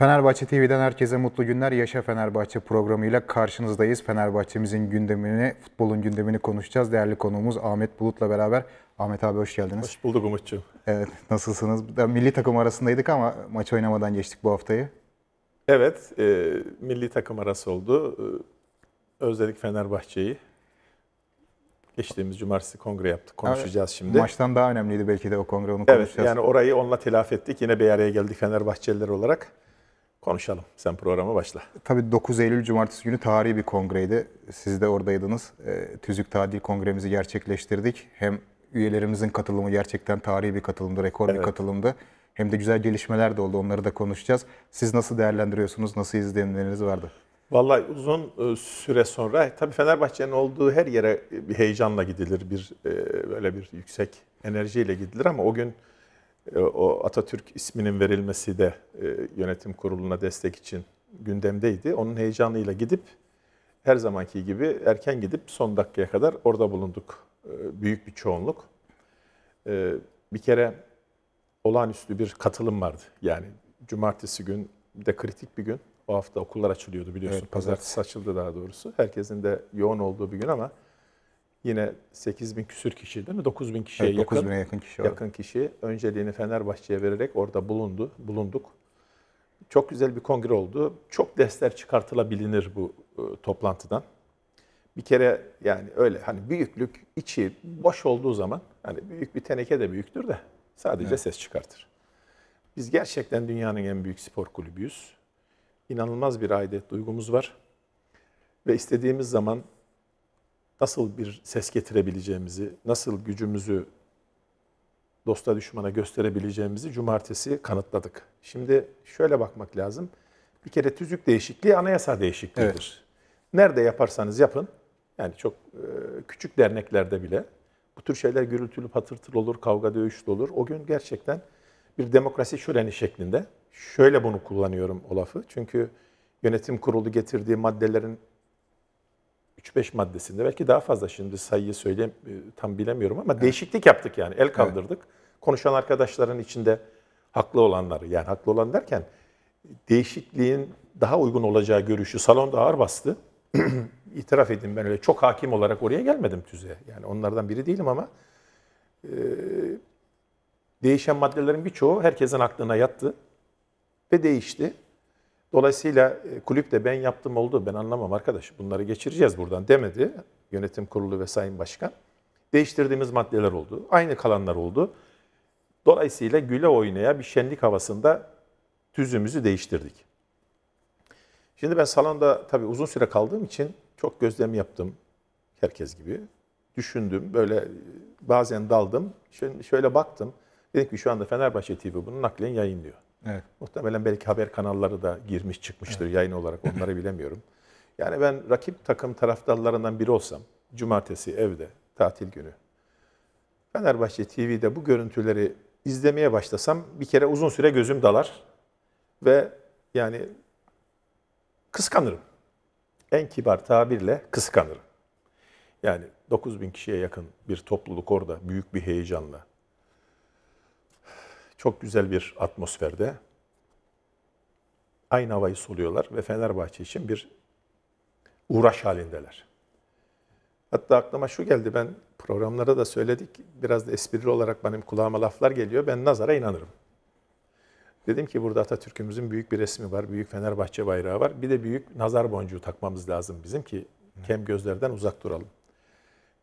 Fenerbahçe TV'den herkese mutlu günler. Yaşa Fenerbahçe programıyla karşınızdayız. Fenerbahçe'mizin gündemini, futbolun gündemini konuşacağız. Değerli konuğumuz Ahmet Bulut'la beraber. Ahmet abi hoş geldiniz. Hoş bulduk Umut'cuğum. Evet, nasılsınız? Milli takım arasındaydık ama maç oynamadan geçtik bu haftayı. Evet, e, milli takım arası oldu. E, özledik Fenerbahçe'yi. Geçtiğimiz cumartesi kongre yaptık. Konuşacağız şimdi. Maçtan daha önemliydi belki de o kongre onu konuşacağız. Evet yani orayı onunla telafi ettik. Yine bir araya geldik Fenerbahçeliler olarak konuşalım. Sen programa başla. Tabii 9 Eylül Cumartesi günü tarihi bir kongreydi. Siz de oradaydınız. E, TÜZÜK Tadil Kongremizi gerçekleştirdik. Hem üyelerimizin katılımı gerçekten tarihi bir katılımdı, rekor evet. bir katılımdı. Hem de güzel gelişmeler de oldu. Onları da konuşacağız. Siz nasıl değerlendiriyorsunuz? Nasıl izlenimleriniz vardı? Vallahi uzun e, süre sonra e, tabii Fenerbahçe'nin olduğu her yere e, bir heyecanla gidilir. Bir böyle bir yüksek enerjiyle gidilir ama o gün e, o Atatürk isminin verilmesi de e, yönetim kuruluna destek için gündemdeydi. Onun heyecanıyla gidip her zamanki gibi erken gidip son dakikaya kadar orada bulunduk. E, büyük bir çoğunluk. Bir kere olağanüstü bir katılım vardı. Yani cumartesi gün de kritik bir gün. O hafta okullar açılıyordu biliyorsun. Evet, pazartesi açıldı daha doğrusu. Herkesin de yoğun olduğu bir gün ama Yine 8 bin küsür kişi değil mi? 9 bin kişiye evet, 9 yakın, yakın, kişi, yakın kişi önceliğini Fenerbahçe'ye vererek orada bulundu, bulunduk. Çok güzel bir kongre oldu. Çok dersler çıkartılabilir bu e, toplantıdan. Bir kere yani öyle hani büyüklük içi boş olduğu zaman hani büyük bir teneke de büyüktür de sadece evet. ses çıkartır. Biz gerçekten dünyanın en büyük spor kulübüyüz. İnanılmaz bir aidiyet duygumuz var. Ve istediğimiz zaman nasıl bir ses getirebileceğimizi, nasıl gücümüzü dosta düşmana gösterebileceğimizi cumartesi kanıtladık. Şimdi şöyle bakmak lazım. Bir kere tüzük değişikliği anayasa değişikliğidir. Evet. Nerede yaparsanız yapın, yani çok e, küçük derneklerde bile bu tür şeyler gürültülü patırtılı olur, kavga dövüşlü olur. O gün gerçekten bir demokrasi şöleni şeklinde. Şöyle bunu kullanıyorum o lafı. Çünkü yönetim kurulu getirdiği maddelerin 3-5 maddesinde belki daha fazla şimdi sayıyı söyleyeyim tam bilemiyorum ama evet. değişiklik yaptık yani el kaldırdık. Evet. Konuşan arkadaşların içinde haklı olanları yani haklı olan derken değişikliğin daha uygun olacağı görüşü salonda ağır bastı. İtiraf edeyim ben öyle çok hakim olarak oraya gelmedim tüze Yani onlardan biri değilim ama e, değişen maddelerin birçoğu herkesin aklına yattı ve değişti. Dolayısıyla e, kulüp de ben yaptım oldu ben anlamam arkadaş bunları geçireceğiz buradan demedi yönetim kurulu ve sayın başkan. Değiştirdiğimiz maddeler oldu. Aynı kalanlar oldu. Dolayısıyla güle oynaya bir şenlik havasında tüzüğümüzü değiştirdik. Şimdi ben salonda tabii uzun süre kaldığım için çok gözlem yaptım herkes gibi. Düşündüm böyle e, bazen daldım. Şöyle, şöyle baktım. Dedim ki şu anda Fenerbahçe TV bunu naklen yayınlıyor. Evet. Muhtemelen belki haber kanalları da girmiş çıkmıştır evet. yayın olarak onları bilemiyorum. Yani ben rakip takım taraftarlarından biri olsam cumartesi evde tatil günü Fenerbahçe TV'de bu görüntüleri izlemeye başlasam bir kere uzun süre gözüm dalar ve yani kıskanırım. En kibar tabirle kıskanırım. Yani 9 bin kişiye yakın bir topluluk orada büyük bir heyecanla çok güzel bir atmosferde aynı havayı soluyorlar ve Fenerbahçe için bir uğraş halindeler. Hatta aklıma şu geldi ben programlara da söyledik. Biraz da esprili olarak benim kulağıma laflar geliyor. Ben nazara inanırım. Dedim ki burada Atatürk'ümüzün büyük bir resmi var. Büyük Fenerbahçe bayrağı var. Bir de büyük nazar boncuğu takmamız lazım bizim ki kem gözlerden uzak duralım.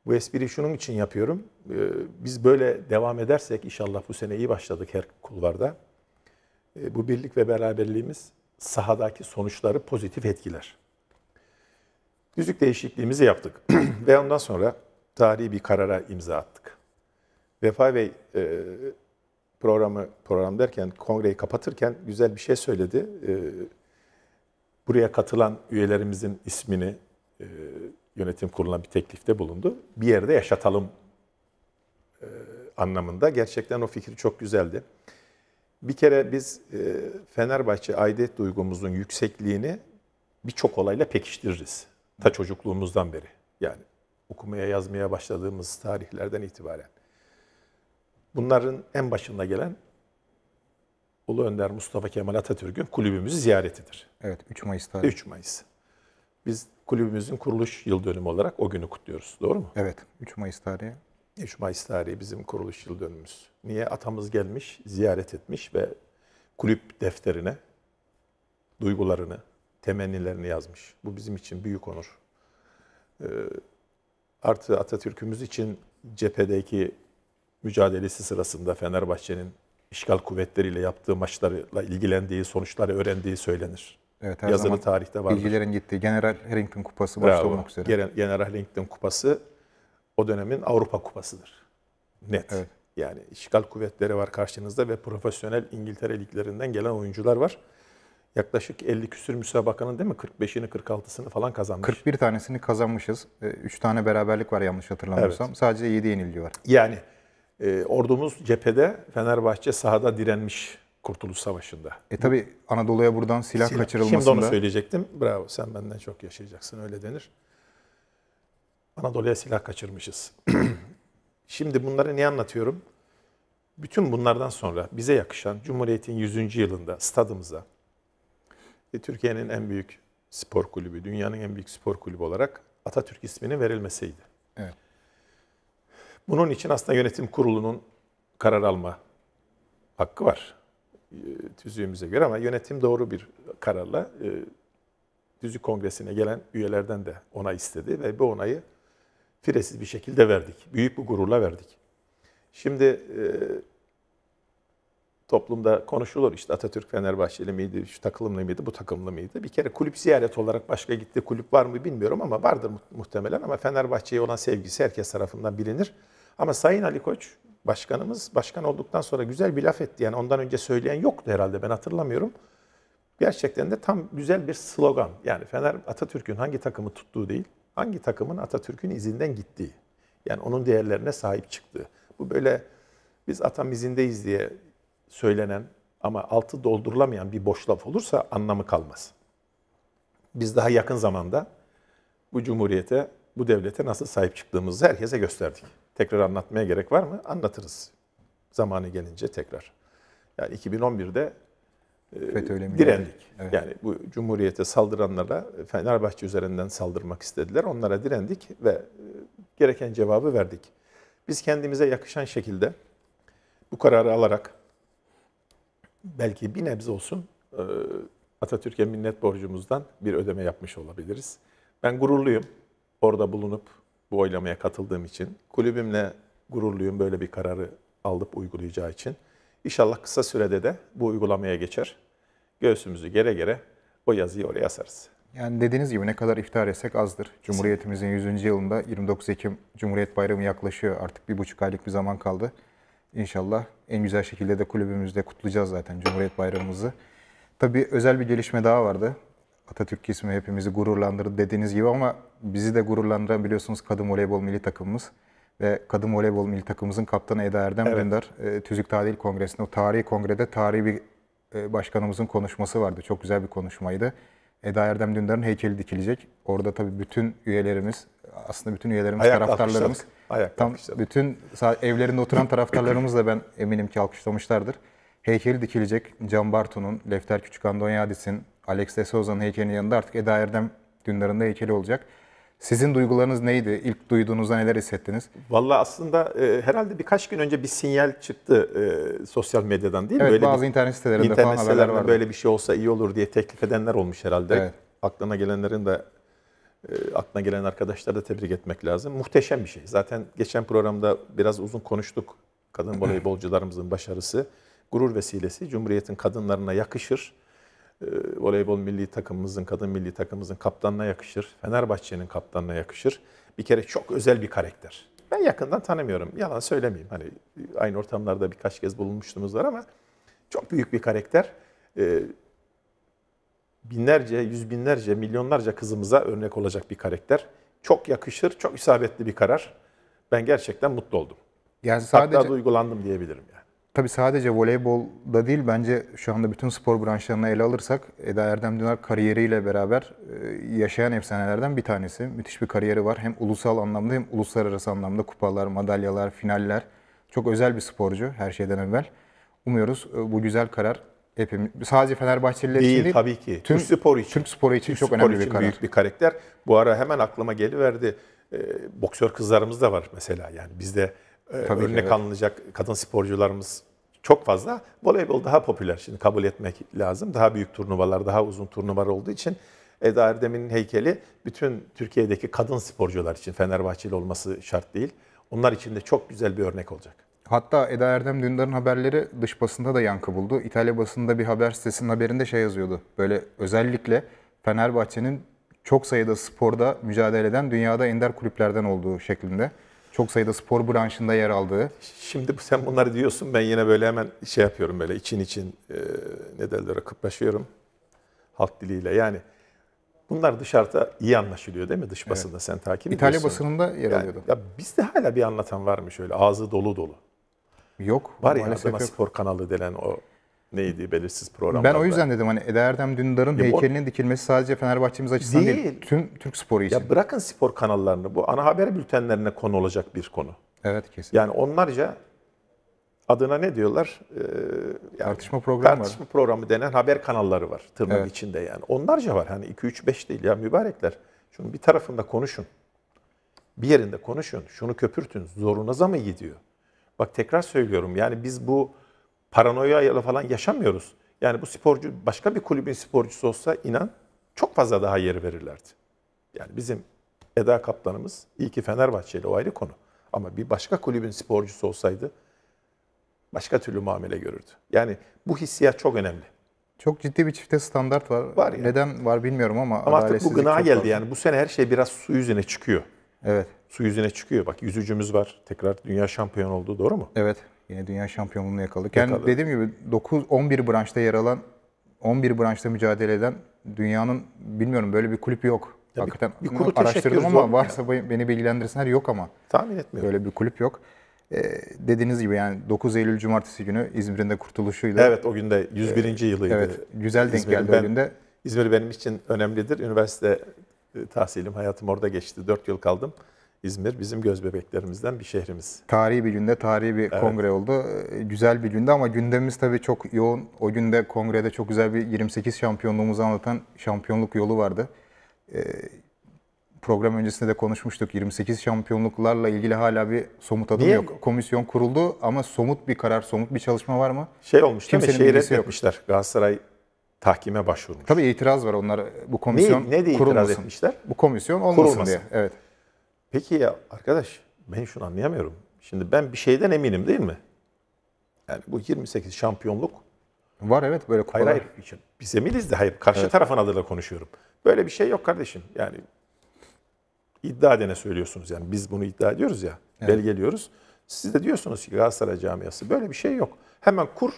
Bu espriyi şunun için yapıyorum. Ee, biz böyle devam edersek inşallah bu sene iyi başladık her kulvarda. Ee, bu birlik ve beraberliğimiz sahadaki sonuçları pozitif etkiler. Yüzük değişikliğimizi yaptık ve ondan sonra tarihi bir karara imza attık. Vefa Bey e, programı program derken kongreyi kapatırken güzel bir şey söyledi. E, buraya katılan üyelerimizin ismini e, yönetim kuruluna bir teklifte bulundu. Bir yerde yaşatalım e, anlamında. Gerçekten o fikri çok güzeldi. Bir kere biz e, Fenerbahçe aidiyet duygumuzun yüksekliğini birçok olayla pekiştiririz. Ta çocukluğumuzdan beri. Yani okumaya yazmaya başladığımız tarihlerden itibaren. Bunların en başında gelen Ulu Önder Mustafa Kemal Atatürk'ün kulübümüzü ziyaretidir. Evet 3 Mayıs tarihi. 3 Mayıs. Biz kulübümüzün kuruluş yıl dönümü olarak o günü kutluyoruz. Doğru mu? Evet. 3 Mayıs tarihi. 3 Mayıs tarihi bizim kuruluş yıl dönümümüz. Niye? Atamız gelmiş, ziyaret etmiş ve kulüp defterine duygularını, temennilerini yazmış. Bu bizim için büyük onur. Ee, artı Atatürk'ümüz için cephedeki mücadelesi sırasında Fenerbahçe'nin işgal kuvvetleriyle yaptığı maçlarla ilgilendiği, sonuçları öğrendiği söylenir. Evet, her yazılı zaman tarihte var. Bilgilerin gittiği General Harrington Kupası başta Bravo. olmak üzere. General, General Harrington Kupası o dönemin Avrupa Kupası'dır. Net. Evet. Yani işgal kuvvetleri var karşınızda ve profesyonel İngiltere liglerinden gelen oyuncular var. Yaklaşık 50 küsür müsabakanın değil mi? 45'ini 46'sını falan kazanmış. 41 tanesini kazanmışız. 3 e, tane beraberlik var yanlış hatırlamıyorsam. Evet. Sadece 7 yenilgi var. Yani e, ordumuz cephede, Fenerbahçe sahada direnmiş Kurtuluş Savaşı'nda. E tabi Anadolu'ya buradan silah, silah kaçırılmasında... Şimdi onu söyleyecektim. Bravo sen benden çok yaşayacaksın öyle denir. Anadolu'ya silah kaçırmışız. Şimdi bunları niye anlatıyorum? Bütün bunlardan sonra bize yakışan Cumhuriyet'in 100. yılında stadımıza, e, Türkiye'nin en büyük spor kulübü, dünyanın en büyük spor kulübü olarak Atatürk isminin verilmeseydi. Evet. Bunun için aslında yönetim kurulunun karar alma hakkı var. E, tüzüğümüze göre ama yönetim doğru bir kararla e, tüzük kongresine gelen üyelerden de onay istedi ve bu onayı firesiz bir şekilde verdik. Büyük bir gururla verdik. Şimdi e, toplumda konuşulur işte Atatürk Fenerbahçeli miydi, şu takımlı mıydı, bu takımlı mıydı? Bir kere kulüp ziyaret olarak başka gitti. Kulüp var mı bilmiyorum ama vardır muhtemelen ama Fenerbahçe'ye olan sevgisi herkes tarafından bilinir. Ama Sayın Ali Koç başkanımız başkan olduktan sonra güzel bir laf etti. Yani ondan önce söyleyen yoktu herhalde ben hatırlamıyorum. Gerçekten de tam güzel bir slogan. Yani Fener Atatürk'ün hangi takımı tuttuğu değil, hangi takımın Atatürk'ün izinden gittiği. Yani onun değerlerine sahip çıktığı. Bu böyle biz atam izindeyiz diye söylenen ama altı doldurulamayan bir boş laf olursa anlamı kalmaz. Biz daha yakın zamanda bu cumhuriyete, bu devlete nasıl sahip çıktığımızı herkese gösterdik. Tekrar anlatmaya gerek var mı? Anlatırız. Zamanı gelince tekrar. Yani 2011'de FETÖ'yle direndik. Evet. Yani bu Cumhuriyete saldıranlara Fenerbahçe üzerinden saldırmak istediler. Onlara direndik ve e, gereken cevabı verdik. Biz kendimize yakışan şekilde bu kararı alarak belki bir nebze olsun e, Atatürk'e minnet borcumuzdan bir ödeme yapmış olabiliriz. Ben gururluyum orada bulunup bu oylamaya katıldığım için. Kulübümle gururluyum böyle bir kararı alıp uygulayacağı için. İnşallah kısa sürede de bu uygulamaya geçer. Göğsümüzü gere gere o yazıyı oraya asarız. Yani dediğiniz gibi ne kadar iftar etsek azdır. Cumhuriyetimizin 100. yılında 29 Ekim Cumhuriyet Bayramı yaklaşıyor. Artık bir buçuk aylık bir zaman kaldı. İnşallah en güzel şekilde de kulübümüzde kutlayacağız zaten Cumhuriyet Bayramımızı. Tabii özel bir gelişme daha vardı. Atatürk ismi hepimizi gururlandırdı dediğiniz gibi ama bizi de gururlandıran biliyorsunuz kadın voleybol milli takımımız ve kadın voleybol milli takımımızın kaptanı Eda Erdem evet. Dündar e, Tüzük Tadil Kongresi'nde o tarihi kongrede tarihi bir e, başkanımızın konuşması vardı. Çok güzel bir konuşmaydı. Eda Erdem Dündar'ın heykeli dikilecek. Orada tabii bütün üyelerimiz, aslında bütün üyelerimiz, Ayak taraftarlarımız, Ayak tam alkışladık. bütün evlerinde oturan taraftarlarımız da ben eminim ki alkışlamışlardır. Heykeli dikilecek. Can Bartu'nun, Lefter Küçük Andonyadis'in, Alex de Souza'nın heykelinin yanında artık Eda Erdem Dündar'ın da heykeli olacak. Sizin duygularınız neydi? İlk duyduğunuzda neler hissettiniz? Vallahi aslında e, herhalde birkaç gün önce bir sinyal çıktı e, sosyal medyadan değil mi? Evet böyle bazı bir, internet sitelerinde internet falan haberler vardı. böyle bir şey olsa iyi olur diye teklif edenler olmuş herhalde. Evet. Aklına gelenlerin de e, aklına gelen arkadaşlara da tebrik etmek lazım. Muhteşem bir şey. Zaten geçen programda biraz uzun konuştuk. Kadın voleybolcularımızın başarısı gurur vesilesi Cumhuriyet'in kadınlarına yakışır ee, voleybol milli takımımızın, kadın milli takımımızın kaptanına yakışır. Fenerbahçe'nin kaptanına yakışır. Bir kere çok özel bir karakter. Ben yakından tanımıyorum. Yalan söylemeyeyim. Hani aynı ortamlarda birkaç kez bulunmuştunuz var ama çok büyük bir karakter. Ee, binlerce, yüz binlerce, milyonlarca kızımıza örnek olacak bir karakter. Çok yakışır, çok isabetli bir karar. Ben gerçekten mutlu oldum. Yani sadece... Hatta duygulandım diyebilirim. Yani. Tabii sadece voleybolda değil bence şu anda bütün spor branşlarını ele alırsak Eda Erdem Dünar kariyeriyle beraber e, yaşayan efsanelerden bir tanesi. Müthiş bir kariyeri var. Hem ulusal anlamda hem uluslararası anlamda kupalar, madalyalar, finaller. Çok özel bir sporcu her şeyden evvel. Umuyoruz e, bu güzel karar hepimiz sadece Fenerbahçeliler değil, için değil. tabii ki. Tüm Türk sporu için. Türk sporu için Türk çok spor önemli için bir karar. büyük bir karakter. Bu ara hemen aklıma geliverdi. E, boksör kızlarımız da var mesela. Yani bizde ee, Tabii örnek evet. alınacak kadın sporcularımız çok fazla. Voleybol daha popüler şimdi kabul etmek lazım. Daha büyük turnuvalar, daha uzun turnuvalar olduğu için Eda Erdem'in heykeli bütün Türkiye'deki kadın sporcular için Fenerbahçeli olması şart değil. Onlar için de çok güzel bir örnek olacak. Hatta Eda Erdem Dündar'ın haberleri dış basında da yankı buldu. İtalya basında bir haber sitesinin haberinde şey yazıyordu. Böyle özellikle Fenerbahçe'nin çok sayıda sporda mücadele eden dünyada ender kulüplerden olduğu şeklinde çok sayıda spor branşında yer aldığı. Şimdi sen bunları diyorsun ben yine böyle hemen şey yapıyorum böyle için için e, ne derler kıplaşıyorum halk diliyle. Yani bunlar dışarıda iyi anlaşılıyor değil mi dış basında evet. sen takip ediyorsun. İtalya basınında yer yani, alıyordu. Ya bizde hala bir anlatan var mı şöyle ağzı dolu dolu. Yok. Var ya Adana yok. Spor kanalı denen o neydi belirsiz program. Ben o yüzden dedim hani Eda Erdem Dündar'ın ya heykelinin o... dikilmesi sadece Fenerbahçe'miz açısından değil. değil. Tüm Türk sporu için. Ya bırakın spor kanallarını bu ana haber bültenlerine konu olacak bir konu. Evet kesin. Yani onlarca adına ne diyorlar? Ee, yani tartışma programı Tartışma var. programı denen haber kanalları var tırnak evet. içinde yani. Onlarca var hani 2 3 5 değil ya mübarekler. Şunu bir tarafında konuşun. Bir yerinde konuşun. Şunu köpürtün. Zorunuza mı gidiyor? Bak tekrar söylüyorum. Yani biz bu paranoya ya falan yaşamıyoruz. Yani bu sporcu başka bir kulübün sporcusu olsa inan çok fazla daha yer verirlerdi. Yani bizim Eda Kaplan'ımız iyi ki Fenerbahçeli o ayrı konu. Ama bir başka kulübün sporcusu olsaydı başka türlü muamele görürdü. Yani bu hissiyat çok önemli. Çok ciddi bir çifte standart var. var yani. Neden var bilmiyorum ama Ama artık bu gına geldi yani. Bu sene her şey biraz su yüzüne çıkıyor. Evet. Su yüzüne çıkıyor. Bak yüzücümüz var. Tekrar dünya şampiyonu oldu doğru mu? Evet. Yine dünya şampiyonluğunu yakaladı. Yani yakaladı. dediğim gibi 9 11 branşta yer alan 11 branşta mücadele eden dünyanın bilmiyorum böyle bir kulüp yok. Ya Hakikaten bir, bir araştırdım ama varsa ya. beni bilgilendirsinler yok ama. Tahmin etmiyorum. Böyle bir kulüp yok. Ee, dediğiniz gibi yani 9 Eylül Cumartesi günü İzmir'in de kurtuluşuyla. Evet o günde 101. E, yılıydı. Evet güzel denk geldi ben, o günde. İzmir benim için önemlidir. Üniversite e, tahsilim, hayatım orada geçti. 4 yıl kaldım. İzmir bizim göz bebeklerimizden bir şehrimiz. Tarihi bir günde tarihi bir evet. kongre oldu. E, güzel bir günde ama gündemimiz tabii çok yoğun. O günde kongrede çok güzel bir 28 şampiyonluğumuzu anlatan şampiyonluk yolu vardı. E, program öncesinde de konuşmuştuk. 28 şampiyonluklarla ilgili hala bir somut adım Niye? yok. Komisyon kuruldu ama somut bir karar, somut bir çalışma var mı? Şey olmuş Kimsenin değil mi? Şehir etmişler. Yok. Galatasaray tahkime başvurmuş. Tabii itiraz var onlar bu komisyon ne, ne diye kurulmasın. itiraz etmişler? Bu komisyon olmasın kurulmasın. diye. Evet. Peki ya arkadaş ben şunu anlayamıyorum. Şimdi ben bir şeyden eminim değil mi? Yani bu 28 şampiyonluk var evet böyle kupalar. Hayır hayır. Için. Biz eminiz de hayır. Karşı evet. tarafın adıyla konuşuyorum. Böyle bir şey yok kardeşim. Yani iddia edene söylüyorsunuz. Yani biz bunu iddia ediyoruz ya. Evet. Belgeliyoruz. Siz de diyorsunuz ki Galatasaray camiası böyle bir şey yok. Hemen kur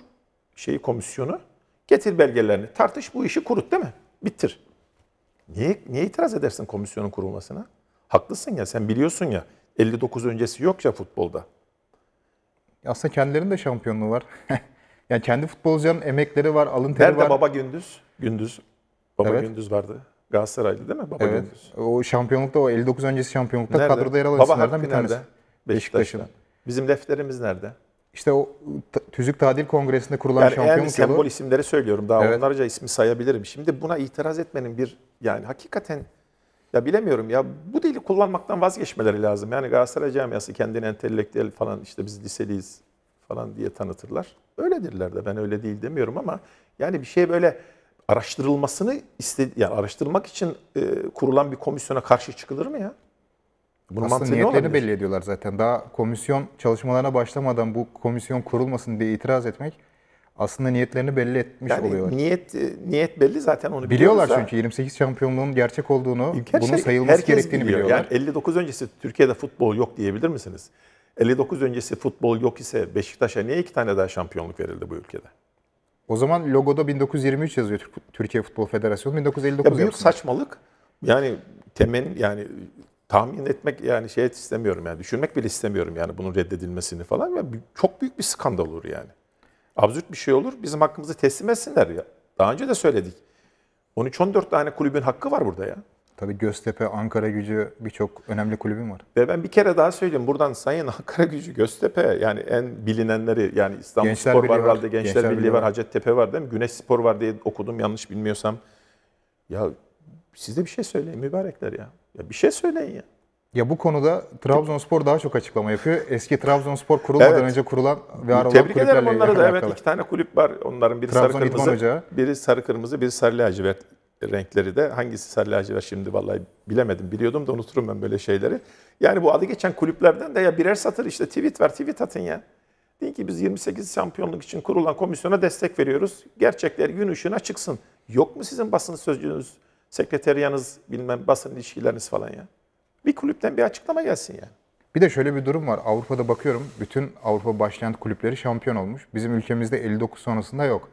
şeyi komisyonu. Getir belgelerini. Tartış bu işi kurut değil mi? Bittir. Niye, niye itiraz edersin komisyonun kurulmasına? Haklısın ya sen biliyorsun ya 59 öncesi yok ya futbolda. Aslında kendilerinin de şampiyonluğu var. yani kendi futbolcuların emekleri var, alın teri Nerede var. Nerede Baba Gündüz? Gündüz. Baba evet. Gündüz vardı. Galatasaraylı değil mi? Baba evet. Gündüz. O şampiyonlukta o 59 öncesi şampiyonlukta nerede? kadroda yer alan isimlerden bir tanesi. Nerede? Beşiktaş'ın. Bizim defterimiz nerede? İşte o Tüzük Tadil Kongresi'nde kurulan yani şampiyonluk yani sembol yolu. isimleri söylüyorum. Daha evet. onlarca ismi sayabilirim. Şimdi buna itiraz etmenin bir yani hakikaten ya bilemiyorum ya bu dili kullanmaktan vazgeçmeleri lazım. Yani Galatasaray camiası kendini entelektüel falan işte biz liseliyiz falan diye tanıtırlar. Öyledirler de ben öyle değil demiyorum ama yani bir şey böyle araştırılmasını istedi yani araştırmak için e, kurulan bir komisyona karşı çıkılır mı ya? Bunun Aslında niyetlerini olabilir. belli ediyorlar zaten. Daha komisyon çalışmalarına başlamadan bu komisyon kurulmasın diye itiraz etmek aslında niyetlerini belli etmiş yani oluyorlar. Niyet e, niyet belli zaten onu biliyorlar da. çünkü 28 şampiyonluğun gerçek olduğunu, Gerçek, bunun şey, sayılması gerektiğini biliyor. biliyorlar. Yani 59 öncesi Türkiye'de futbol yok diyebilir misiniz? 59 öncesi futbol yok ise Beşiktaş'a niye iki tane daha şampiyonluk verildi bu ülkede? O zaman logoda 1923 yazıyor Türkiye Futbol Federasyonu 1959 ya büyük yapsınlar. saçmalık. Yani temin yani tahmin etmek yani şey istemiyorum yani düşünmek bile istemiyorum yani bunun reddedilmesini falan ya çok büyük bir skandal olur yani absürt bir şey olur. Bizim hakkımızı teslim etsinler ya. Daha önce de söyledik. 13-14 tane kulübün hakkı var burada ya. Tabii Göztepe, Ankara gücü birçok önemli kulübün var. Ve ben bir kere daha söyleyeyim. Buradan Sayın Ankara gücü, Göztepe yani en bilinenleri yani İstanbul Gençler Spor var herhalde, Gençler, Gençler Birliği var, var, Hacettepe var değil mi? Güneş Spor var diye okudum yanlış bilmiyorsam. Ya siz de bir şey söyleyin mübarekler ya. Ya bir şey söyleyin ya. Ya bu konuda Trabzonspor daha çok açıklama yapıyor. Eski Trabzonspor kurulmadan evet. önce kurulan ve aralan Tebrik ederim onlara da. Evet iki tane kulüp var. Onların biri Trabzon sarı kırmızı, Hoca. biri sarı kırmızı, biri sarı lacivert renkleri de. Hangisi sarı lacivert şimdi vallahi bilemedim. Biliyordum da unuturum ben böyle şeyleri. Yani bu adı geçen kulüplerden de ya birer satır işte tweet ver, tweet atın ya. Deyin ki biz 28 şampiyonluk için kurulan komisyona destek veriyoruz. Gerçekler gün ışığına çıksın. Yok mu sizin basın sözcüğünüz, sekreteriyanız, bilmem basın ilişkileriniz falan ya? Bir kulüpten bir açıklama gelsin yani. Bir de şöyle bir durum var. Avrupa'da bakıyorum bütün Avrupa başlayan kulüpleri şampiyon olmuş. Bizim ülkemizde 59 sonrasında yok.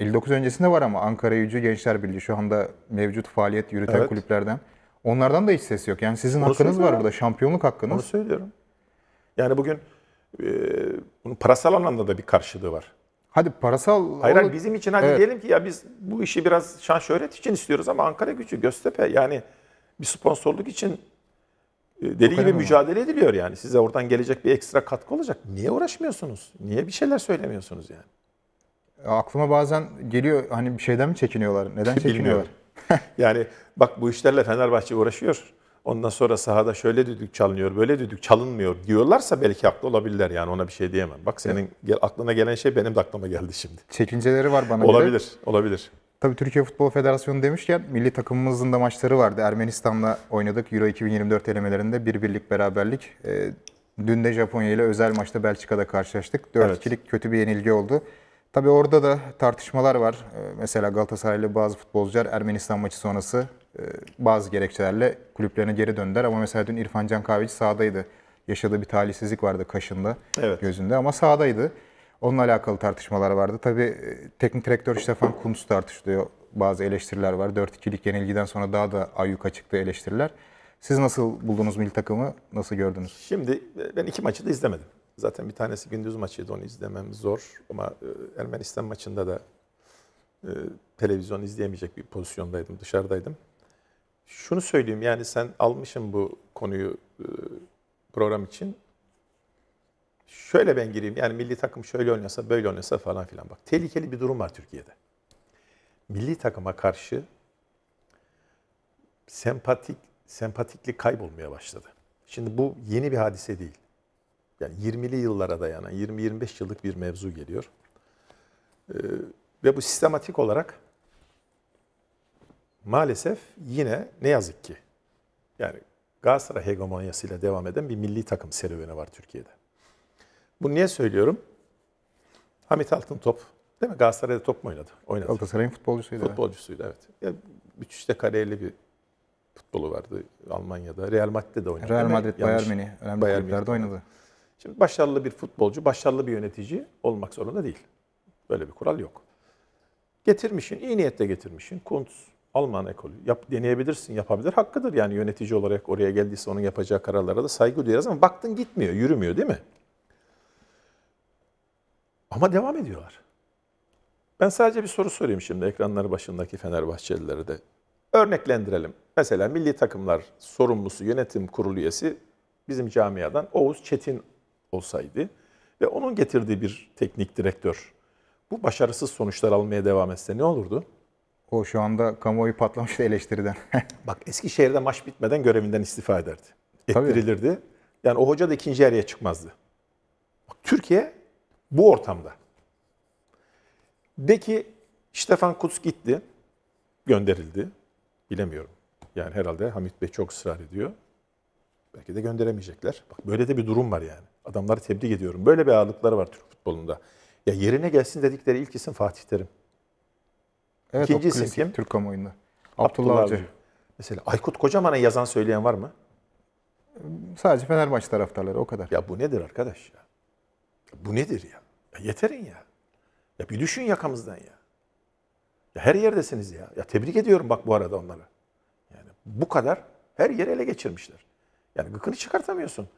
59 öncesinde var ama Ankara Yücü Gençler Birliği şu anda mevcut faaliyet yürüten evet. kulüplerden. Onlardan da hiç ses yok. Yani sizin Onu hakkınız var burada. Şampiyonluk hakkınız. Onu söylüyorum. Yani bugün e, bunun parasal anlamda da bir karşılığı var. Hadi parasal... Hayır olur. bizim için hadi evet. diyelim ki ya biz bu işi biraz şan şöhret için istiyoruz ama Ankara gücü Göztepe yani bir sponsorluk için e, dediği gibi mücadele ediliyor yani. Size oradan gelecek bir ekstra katkı olacak. Niye uğraşmıyorsunuz? Niye bir şeyler söylemiyorsunuz yani? Aklıma bazen geliyor hani bir şeyden mi çekiniyorlar? Neden çekiniyorlar? yani bak bu işlerle Fenerbahçe uğraşıyor. Ondan sonra sahada şöyle düdük çalınıyor, böyle düdük çalınmıyor diyorlarsa belki haklı olabilirler yani ona bir şey diyemem. Bak senin evet. aklına gelen şey benim de aklıma geldi şimdi. Çekinceleri var bana olabilir, Olabilir, olabilir. Tabii Türkiye Futbol Federasyonu demişken milli takımımızın da maçları vardı. Ermenistan'la oynadık Euro 2024 elemelerinde bir birlik beraberlik. Ee, dün de Japonya ile özel maçta Belçika'da karşılaştık. 4-2'lik evet. kötü bir yenilgi oldu. Tabii orada da tartışmalar var. E, mesela Galatasaraylı bazı futbolcular Ermenistan maçı sonrası e, bazı gerekçelerle kulüplerine geri döndüler. Ama mesela dün İrfan Can Kahveci sahadaydı. Yaşadığı bir talihsizlik vardı kaşında, evet. gözünde ama sahadaydı. Onunla alakalı tartışmalar vardı. Tabii e, teknik direktör Stefan Kuntz tartışılıyor. Bazı eleştiriler var. 4-2'lik yenilgiden sonra daha da ayyuka çıktı eleştiriler. Siz nasıl buldunuz milli takımı? Nasıl gördünüz? Şimdi e, ben iki maçı da izlemedim. Zaten bir tanesi gündüz maçıydı. Onu izlemem zor. Ama e, Ermenistan maçında da televizyon izleyemeyecek bir pozisyondaydım. Dışarıdaydım. Şunu söyleyeyim yani sen almışım bu konuyu program için şöyle ben gireyim yani milli takım şöyle oynasa böyle oynasa falan filan bak tehlikeli bir durum var Türkiye'de. Milli takıma karşı sempatik sempatiklik kaybolmaya başladı. Şimdi bu yeni bir hadise değil. Yani 20'li yıllara dayanan 20-25 yıllık bir mevzu geliyor. Ee, ve bu sistematik olarak maalesef yine ne yazık ki yani Galatasaray hegemonyasıyla devam eden bir milli takım serüveni var Türkiye'de. Bunu niye söylüyorum? Hamit Altın top, değil mi? Galatasaray'da top mu oynadı? oynadı. Galatasaray'ın futbolcusuydu. Futbolcusuydu evet. Ya, üçte kareli bir futbolu vardı Almanya'da. Real Madrid'de oynadı. Real Madrid, Bayern Münih. Önemli Bayern kulüplerde oynadı. Şimdi başarılı bir futbolcu, başarılı bir yönetici olmak zorunda değil. Böyle bir kural yok. Getirmişin, iyi niyetle getirmişin. Kuntz, Alman ekolü. Yap, deneyebilirsin, yapabilir. Hakkıdır yani yönetici olarak oraya geldiyse onun yapacağı kararlara da saygı duyarız ama baktın gitmiyor, yürümüyor değil mi? Ama devam ediyorlar. Ben sadece bir soru sorayım şimdi ekranları başındaki Fenerbahçelilere de. Örneklendirelim. Mesela milli takımlar sorumlusu yönetim kurulu üyesi bizim camiadan Oğuz Çetin olsaydı ve onun getirdiği bir teknik direktör bu başarısız sonuçlar almaya devam etse ne olurdu? O şu anda kamuoyu patlamış eleştiriden. Bak Eskişehir'de maç bitmeden görevinden istifa ederdi. Ettirilirdi. Tabii. Yani o hoca da ikinci yarıya çıkmazdı. Bak, Türkiye bu ortamda. De ki Stefan Kutz gitti, gönderildi. Bilemiyorum. Yani herhalde Hamit Bey çok ısrar ediyor. Belki de gönderemeyecekler. Bak böyle de bir durum var yani. Adamları tebrik ediyorum. Böyle bir ağırlıkları var Türk futbolunda. Ya yerine gelsin dedikleri ilk isim Fatih Terim. Evet, İkinci isim kim? Türk kamuoyunda. Abdullah, Abdullah Avcı. Mesela Aykut Kocaman'a yazan söyleyen var mı? Sadece Fenerbahçe taraftarları o kadar. Ya bu nedir arkadaş ya? Bu nedir ya? ya yeterin ya. Ya bir düşün yakamızdan ya. ya. Her yerdesiniz ya. Ya tebrik ediyorum bak bu arada onları. Yani bu kadar her yeri ele geçirmişler. Yani gıkını çıkartamıyorsun.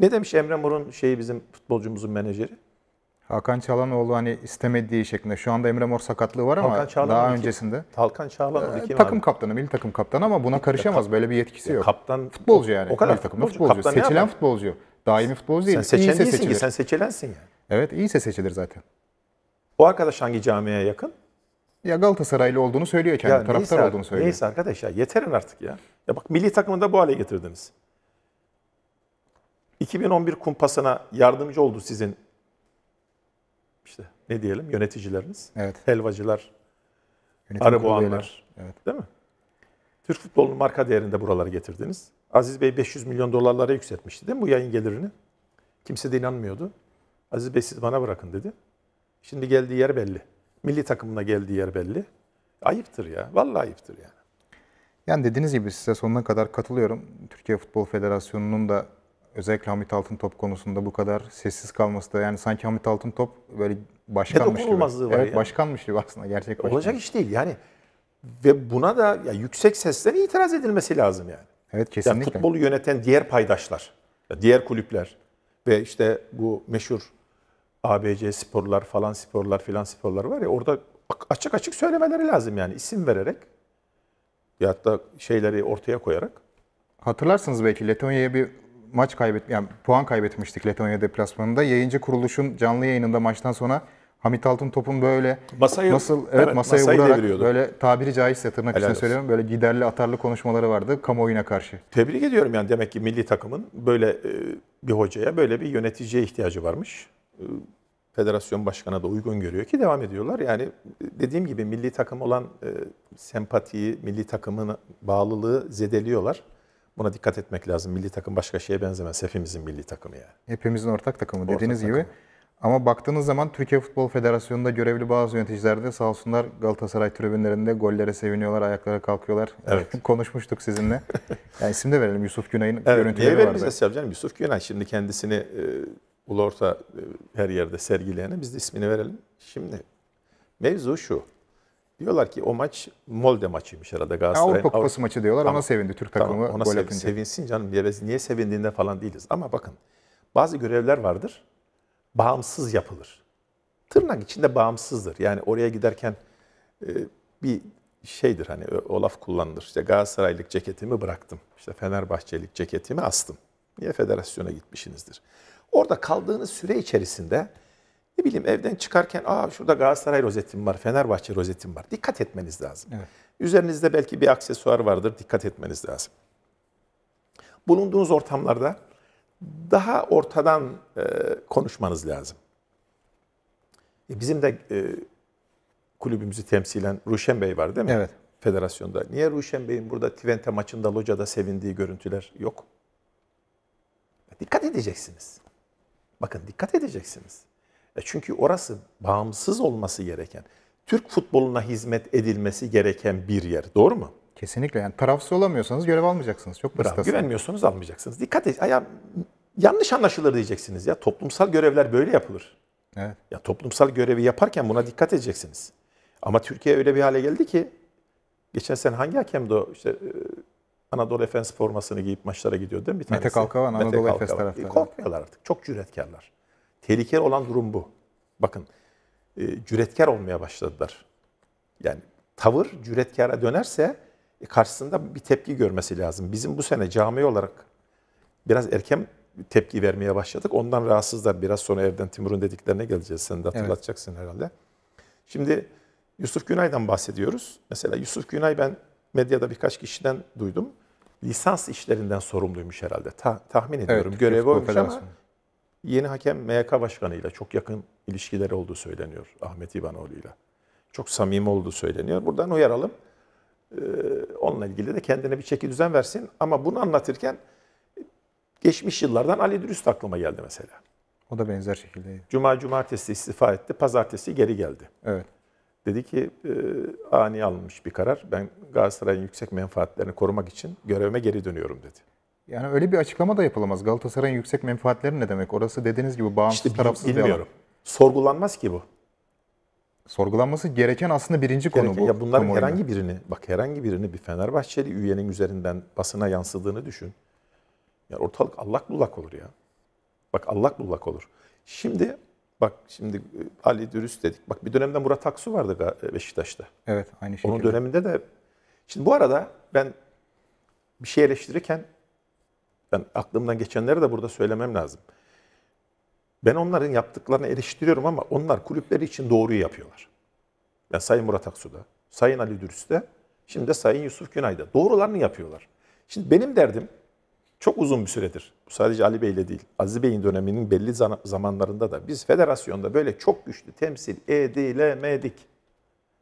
Ne demiş Emre Murun şeyi bizim futbolcumuzun menajeri? Hakan Çalhanoğlu hani istemediği şeklinde. Şu anda Emre Mor sakatlığı var ama daha öncesinde. Hakan Çalhanoğlu ee, kim Takım abi? kaptanı, milli takım kaptanı ama buna karışamaz. Böyle bir yetkisi yok. Kaptan futbolcu yani. O kadar milli takımda futbolcu. futbolcu. Kaptan Seçilen futbolcu. Daimi futbolcu değil. Sen seçen iyiyse Ki, sen seçilensin ya. Yani. Evet, iyiyse seçilir zaten. O arkadaş hangi camiye yakın? Ya Galatasaraylı olduğunu söylüyor kendi, ya taraftar neyse, olduğunu söylüyor. Neyse arkadaş ya yeterin artık ya. Ya bak milli takımında bu hale getirdiniz. 2011 kumpasına yardımcı oldu sizin işte ne diyelim yöneticilerimiz, evet. helvacılar, Yönetim araboğanlar evet. değil mi? Türk futbolunun marka değerinde de buralara getirdiniz. Aziz Bey 500 milyon dolarlara yükseltmişti değil mi bu yayın gelirini? Kimse de inanmıyordu. Aziz Bey siz bana bırakın dedi. Şimdi geldiği yer belli. Milli takımına geldiği yer belli. Ayıptır ya. Vallahi ayıptır yani. Yani dediğiniz gibi size sonuna kadar katılıyorum. Türkiye Futbol Federasyonu'nun da özellikle Hamit Altıntop konusunda bu kadar sessiz kalması da yani sanki Hamit Altıntop böyle başkanmış gibi. Var evet, yani. başkanmış gibi aslında gerçek başkan. Olacak iş değil yani. Ve buna da ya yüksek sesle itiraz edilmesi lazım yani. Evet kesinlikle. Yani futbolu yöneten diğer paydaşlar, diğer kulüpler ve işte bu meşhur ABC sporlar falan sporlar filan sporlar var ya orada açık açık söylemeleri lazım yani isim vererek ya da şeyleri ortaya koyarak. Hatırlarsınız belki Letonya'ya bir maç kaybet yani puan kaybetmiştik Letonya deplasmanında. Yayıncı kuruluşun canlı yayınında maçtan sonra Hamit Altın topun böyle masayı, nasıl evet, evet masaya masayı vurarak deviriyordu. böyle tabiri caizse tırnak Helal içinde olsun. söylüyorum böyle giderli atarlı konuşmaları vardı kamuoyuna karşı. Tebrik ediyorum yani demek ki milli takımın böyle e, bir hocaya böyle bir yöneticiye ihtiyacı varmış. E, federasyon başkanı da uygun görüyor ki devam ediyorlar. Yani e, dediğim gibi milli takım olan sempatiyi, milli takımın bağlılığı zedeliyorlar. Buna dikkat etmek lazım. Milli takım başka şeye benzemez. Hepimizin milli takımı yani. Hepimizin ortak takımı ortak dediğiniz takımı. gibi. Ama baktığınız zaman Türkiye Futbol Federasyonu'nda görevli bazı yöneticiler de sağ olsunlar Galatasaray tribünlerinde gollere seviniyorlar, ayaklara kalkıyorlar. Evet. Konuşmuştuk sizinle. yani isim de verelim Yusuf Günay'ın evet, görüntüleri vardı. Evet, yapacağım? Yusuf Günay şimdi kendisini e, Ulorta e, her yerde sergileyene biz de ismini verelim. Şimdi mevzu şu. Diyorlar ki o maç Molde maçıymış herhalde Galatasaray'ın. Avrupa Kupası Avrupa... maçı diyorlar. Tamam. Ona sevindi Türk takımı tamam, ona gol sev, Sevinsin canım. Niye, niye sevindiğinde falan değiliz. Ama bakın bazı görevler vardır. Bağımsız yapılır. Tırnak içinde bağımsızdır. Yani oraya giderken e, bir şeydir hani olaf kullanılır. İşte Galatasaraylık ceketimi bıraktım. İşte Fenerbahçelik ceketimi astım. Niye federasyona gitmişsinizdir? Orada kaldığınız süre içerisinde ne bileyim evden çıkarken aa şurada Galatasaray rozetim var, Fenerbahçe rozetim var. Dikkat etmeniz lazım. Evet. Üzerinizde belki bir aksesuar vardır. Dikkat etmeniz lazım. Bulunduğunuz ortamlarda daha ortadan e, konuşmanız lazım. E, bizim de e, kulübümüzü temsilen Ruşen Bey var değil mi? Evet. Federasyonda. Niye Ruşen Bey'in burada Twente maçında locada sevindiği görüntüler yok? E, dikkat edeceksiniz. Bakın dikkat edeceksiniz. E çünkü orası bağımsız olması gereken, Türk futboluna hizmet edilmesi gereken bir yer. Doğru mu? Kesinlikle. Yani tarafsız olamıyorsanız görev almayacaksınız. Çok basit Güvenmiyorsanız almayacaksınız. Dikkat et. Ya, yanlış anlaşılır diyeceksiniz ya. Toplumsal görevler böyle yapılır. Evet. Ya toplumsal görevi yaparken buna dikkat edeceksiniz. Ama Türkiye öyle bir hale geldi ki geçen sene hangi hakemdi o işte e, Anadolu Efes formasını giyip maçlara gidiyor değil mi bir tanesi? Mete Kalkavan Anadolu Efes e, taraftarı. Korkmuyorlar artık. Çok cüretkarlar. Tehlikeli olan durum bu. Bakın e, cüretkar olmaya başladılar. Yani tavır cüretkara dönerse e, karşısında bir tepki görmesi lazım. Bizim bu sene cami olarak biraz erken tepki vermeye başladık. Ondan rahatsızlar. Biraz sonra evden Timur'un dediklerine geleceğiz. Sen de hatırlatacaksın evet. herhalde. Şimdi Yusuf Günay'dan bahsediyoruz. Mesela Yusuf Günay ben medyada birkaç kişiden duydum. Lisans işlerinden sorumluymuş herhalde. Ta tahmin ediyorum. Evet, Görevi oymuş ama Yeni hakem MYK başkanıyla çok yakın ilişkileri olduğu söyleniyor Ahmet İbanoğlu'yla. Çok samimi olduğu söyleniyor. Buradan uyaralım. Ee, onunla ilgili de kendine bir çeki düzen versin. Ama bunu anlatırken geçmiş yıllardan Ali Dürüst aklıma geldi mesela. O da benzer şekilde. Cuma cumartesi istifa etti. Pazartesi geri geldi. Evet. Dedi ki e, ani alınmış bir karar. Ben Galatasaray'ın yüksek menfaatlerini korumak için görevime geri dönüyorum dedi. Yani öyle bir açıklama da yapılamaz. Galatasaray'ın yüksek menfaatleri ne demek? Orası dediğiniz gibi bağımsız, işte, tarafsız bilmiyorum. bir alan. Sorgulanmaz ki bu. Sorgulanması gereken aslında birinci gereken, konu bu. Ya bunlar kamuoyuna. herhangi birini, bak herhangi birini bir Fenerbahçeli üyenin üzerinden basına yansıdığını düşün. Ya ortalık allak bullak olur ya. Bak allak bullak olur. Şimdi bak şimdi e, Ali Dürüst dedik. Bak bir dönemde Murat Aksu vardı e, Beşiktaş'ta. Evet aynı şekilde. Onun döneminde de. Şimdi bu arada ben bir şey eleştirirken ben aklımdan geçenleri de burada söylemem lazım. Ben onların yaptıklarını eleştiriyorum ama onlar kulüpleri için doğruyu yapıyorlar. Yani Sayın Murat Aksu'da, Sayın Ali Dürüst'te, şimdi de Sayın Yusuf Günay'da. Doğrularını yapıyorlar. Şimdi benim derdim çok uzun bir süredir. Bu sadece Ali Bey'le değil. Aziz Bey'in döneminin belli zamanlarında da biz federasyonda böyle çok güçlü temsil edilemedik.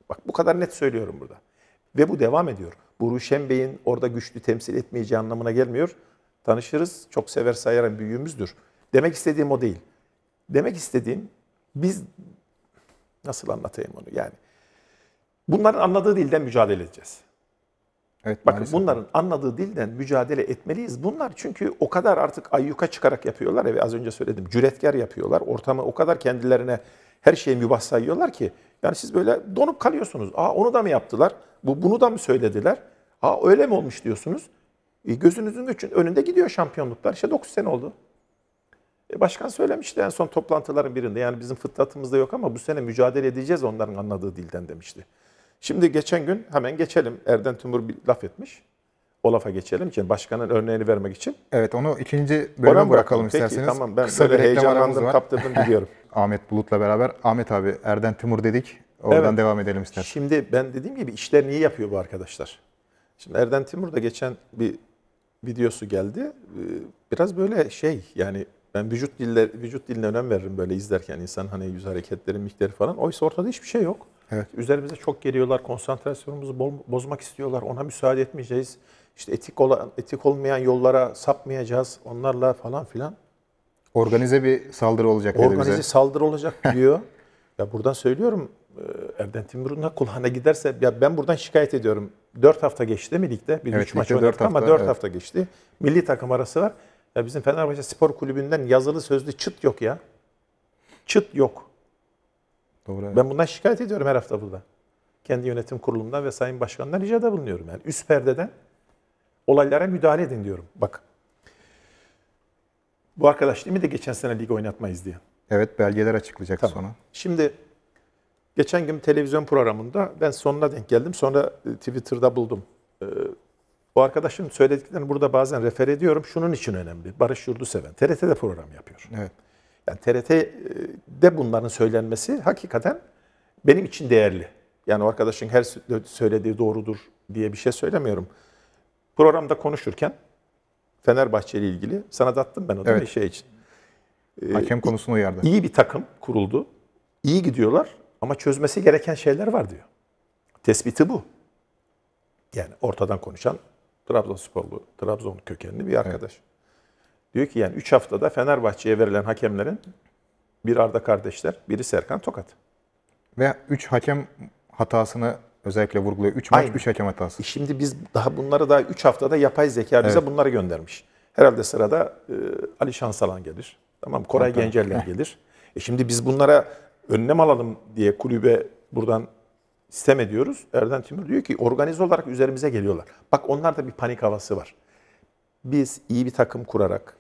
Bak bu kadar net söylüyorum burada. Ve bu devam ediyor. Bu Bey'in orada güçlü temsil etmeyeceği anlamına gelmiyor tanışırız. Çok sever sayarım büyüğümüzdür. Demek istediğim o değil. Demek istediğim biz nasıl anlatayım onu yani. Bunların anladığı dilden mücadele edeceğiz. Evet, Bakın maalesef. bunların anladığı dilden mücadele etmeliyiz. Bunlar çünkü o kadar artık ayyuka çıkarak yapıyorlar. Evet az önce söyledim. Cüretkar yapıyorlar. Ortamı o kadar kendilerine her şeyi mübah sayıyorlar ki. Yani siz böyle donup kalıyorsunuz. Aa onu da mı yaptılar? Bu, bunu da mı söylediler? Aa öyle mi olmuş diyorsunuz? E, gözünüzün üçün önünde gidiyor şampiyonluklar. İşte 9 sene oldu. E başkan söylemişti en son toplantıların birinde. Yani bizim fıtratımızda yok ama bu sene mücadele edeceğiz onların anladığı dilden demişti. Şimdi geçen gün hemen geçelim. Erden Tümur bir laf etmiş. O lafa geçelim ki başkanın örneğini vermek için. Evet onu ikinci bölüme bırakalım, bırakalım Peki, isterseniz. Tamam ben Kısa böyle heyecanlandım kaptırdım biliyorum. Ahmet Bulut'la beraber Ahmet abi Erden Tümur dedik. Oradan evet. devam edelim isterseniz. Şimdi ben dediğim gibi işler niye yapıyor bu arkadaşlar? Şimdi Erden Timur da geçen bir videosu geldi. Ee, biraz böyle şey yani ben vücut dille vücut diline önem veririm böyle izlerken insan hani yüz hareketleri mikleri falan. Oysa ortada hiçbir şey yok. Evet. Üzerimize çok geliyorlar. Konsantrasyonumuzu bozmak istiyorlar. Ona müsaade etmeyeceğiz. İşte etik olan etik olmayan yollara sapmayacağız. Onlarla falan filan. Organize bir saldırı olacak. Organize saldırı olacak diyor. ya buradan söylüyorum ee, Erden Timur'un Kulhan'a giderse ya ben buradan şikayet ediyorum. 4 hafta geçti değil mi ligde? Bir evet, üç maç oynadık hafta, ama 4 evet. hafta geçti. Milli takım arası var. Ya bizim Fenerbahçe Spor Kulübü'nden yazılı sözlü çıt yok ya. Çıt yok. Doğru. Ben bundan şikayet ediyorum her hafta burada. Kendi yönetim kurulumdan ve sayın başkandan ricada bulunuyorum. Yani üst perdeden olaylara müdahale edin diyorum. Bak. Bu arkadaş değil mi de geçen sene lig oynatmayız diye. Evet belgeler açıklayacak tamam. sonra. Şimdi Geçen gün televizyon programında ben sonuna denk geldim. Sonra e, Twitter'da buldum. E, bu arkadaşın söylediklerini burada bazen refer ediyorum. Şunun için önemli. Barış yurdu seven. TRT'de program yapıyor. Evet. Yani TRT'de e, bunların söylenmesi hakikaten benim için değerli. Yani o arkadaşın her söylediği doğrudur diye bir şey söylemiyorum. Programda konuşurken Fenerbahçe ile ilgili sana da attım ben o evet. şey için. Hakem konusunu uyardı. İyi bir takım kuruldu. İyi gidiyorlar ama çözmesi gereken şeyler var diyor. Tespiti bu. Yani ortadan konuşan Trabzonsporlu, Trabzon kökenli bir arkadaş. Evet. Diyor ki yani 3 haftada Fenerbahçe'ye verilen hakemlerin bir Arda kardeşler, biri Serkan Tokat. Ve 3 hakem hatasını özellikle vurguluyor. 3 maç 3 hakem hatası. E şimdi biz daha bunları daha 3 haftada yapay zeka bize evet. bunları göndermiş. Herhalde sırada e, Ali Şansalan gelir. Tamam Koray Gencerler gelir. E şimdi biz bunlara önlem alalım diye kulübe buradan sistem ediyoruz. Erden Timur diyor ki organize olarak üzerimize geliyorlar. Bak onlar da bir panik havası var. Biz iyi bir takım kurarak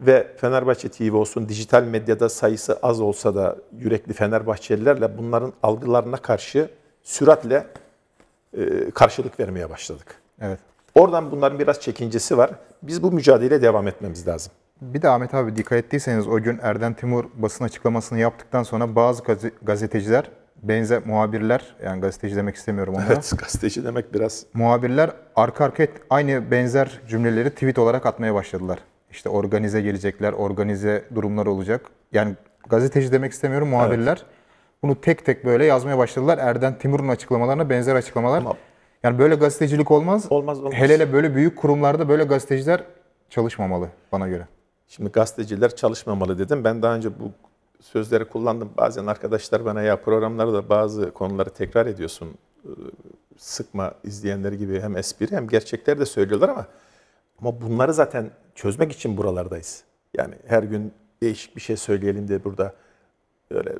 ve Fenerbahçe TV olsun dijital medyada sayısı az olsa da yürekli Fenerbahçelilerle bunların algılarına karşı süratle e, karşılık vermeye başladık. Evet. Oradan bunların biraz çekincesi var. Biz bu mücadele devam etmemiz lazım. Bir de Ahmet abi dikkat ettiyseniz o gün Erden Timur basın açıklamasını yaptıktan sonra bazı gazeteciler, benzer muhabirler, yani gazeteci demek istemiyorum onlara. Evet, gazeteci demek biraz. Muhabirler arka arkaya aynı benzer cümleleri tweet olarak atmaya başladılar. İşte organize gelecekler, organize durumlar olacak. Yani gazeteci demek istemiyorum, muhabirler. Evet. Bunu tek tek böyle yazmaya başladılar. Erden Timur'un açıklamalarına benzer açıklamalar. Tamam. Yani böyle gazetecilik olmaz. Olmaz olmaz. Hele hele böyle büyük kurumlarda böyle gazeteciler çalışmamalı bana göre. Şimdi gazeteciler çalışmamalı dedim. Ben daha önce bu sözleri kullandım. Bazen arkadaşlar bana ya programlarda bazı konuları tekrar ediyorsun. Iı, sıkma izleyenleri gibi hem espri hem gerçekler de söylüyorlar ama ama bunları zaten çözmek için buralardayız. Yani her gün değişik bir şey söyleyelim diye burada öyle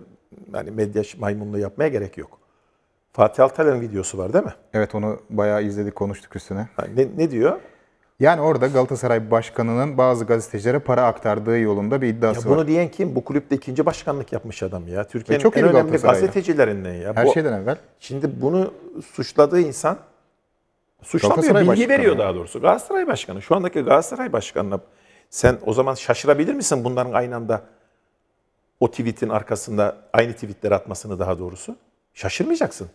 yani medya maymunluğu yapmaya gerek yok. Fatih Altaylı'nın videosu var değil mi? Evet onu bayağı izledik konuştuk üstüne. Ne, ne diyor? Yani orada Galatasaray Başkanı'nın bazı gazetecilere para aktardığı yolunda bir iddiası ya bunu var. Bunu diyen kim? Bu kulüpte ikinci başkanlık yapmış adam ya. Türkiye'nin e, en önemli gazetecilerinden ya. Her bu, şeyden evvel. Şimdi bunu suçladığı insan suçlamıyor, bilgi başkanı. veriyor daha doğrusu. Galatasaray Başkanı, şu andaki Galatasaray Başkanı'na sen o zaman şaşırabilir misin bunların aynı anda o tweetin arkasında aynı tweetleri atmasını daha doğrusu? Şaşırmayacaksın.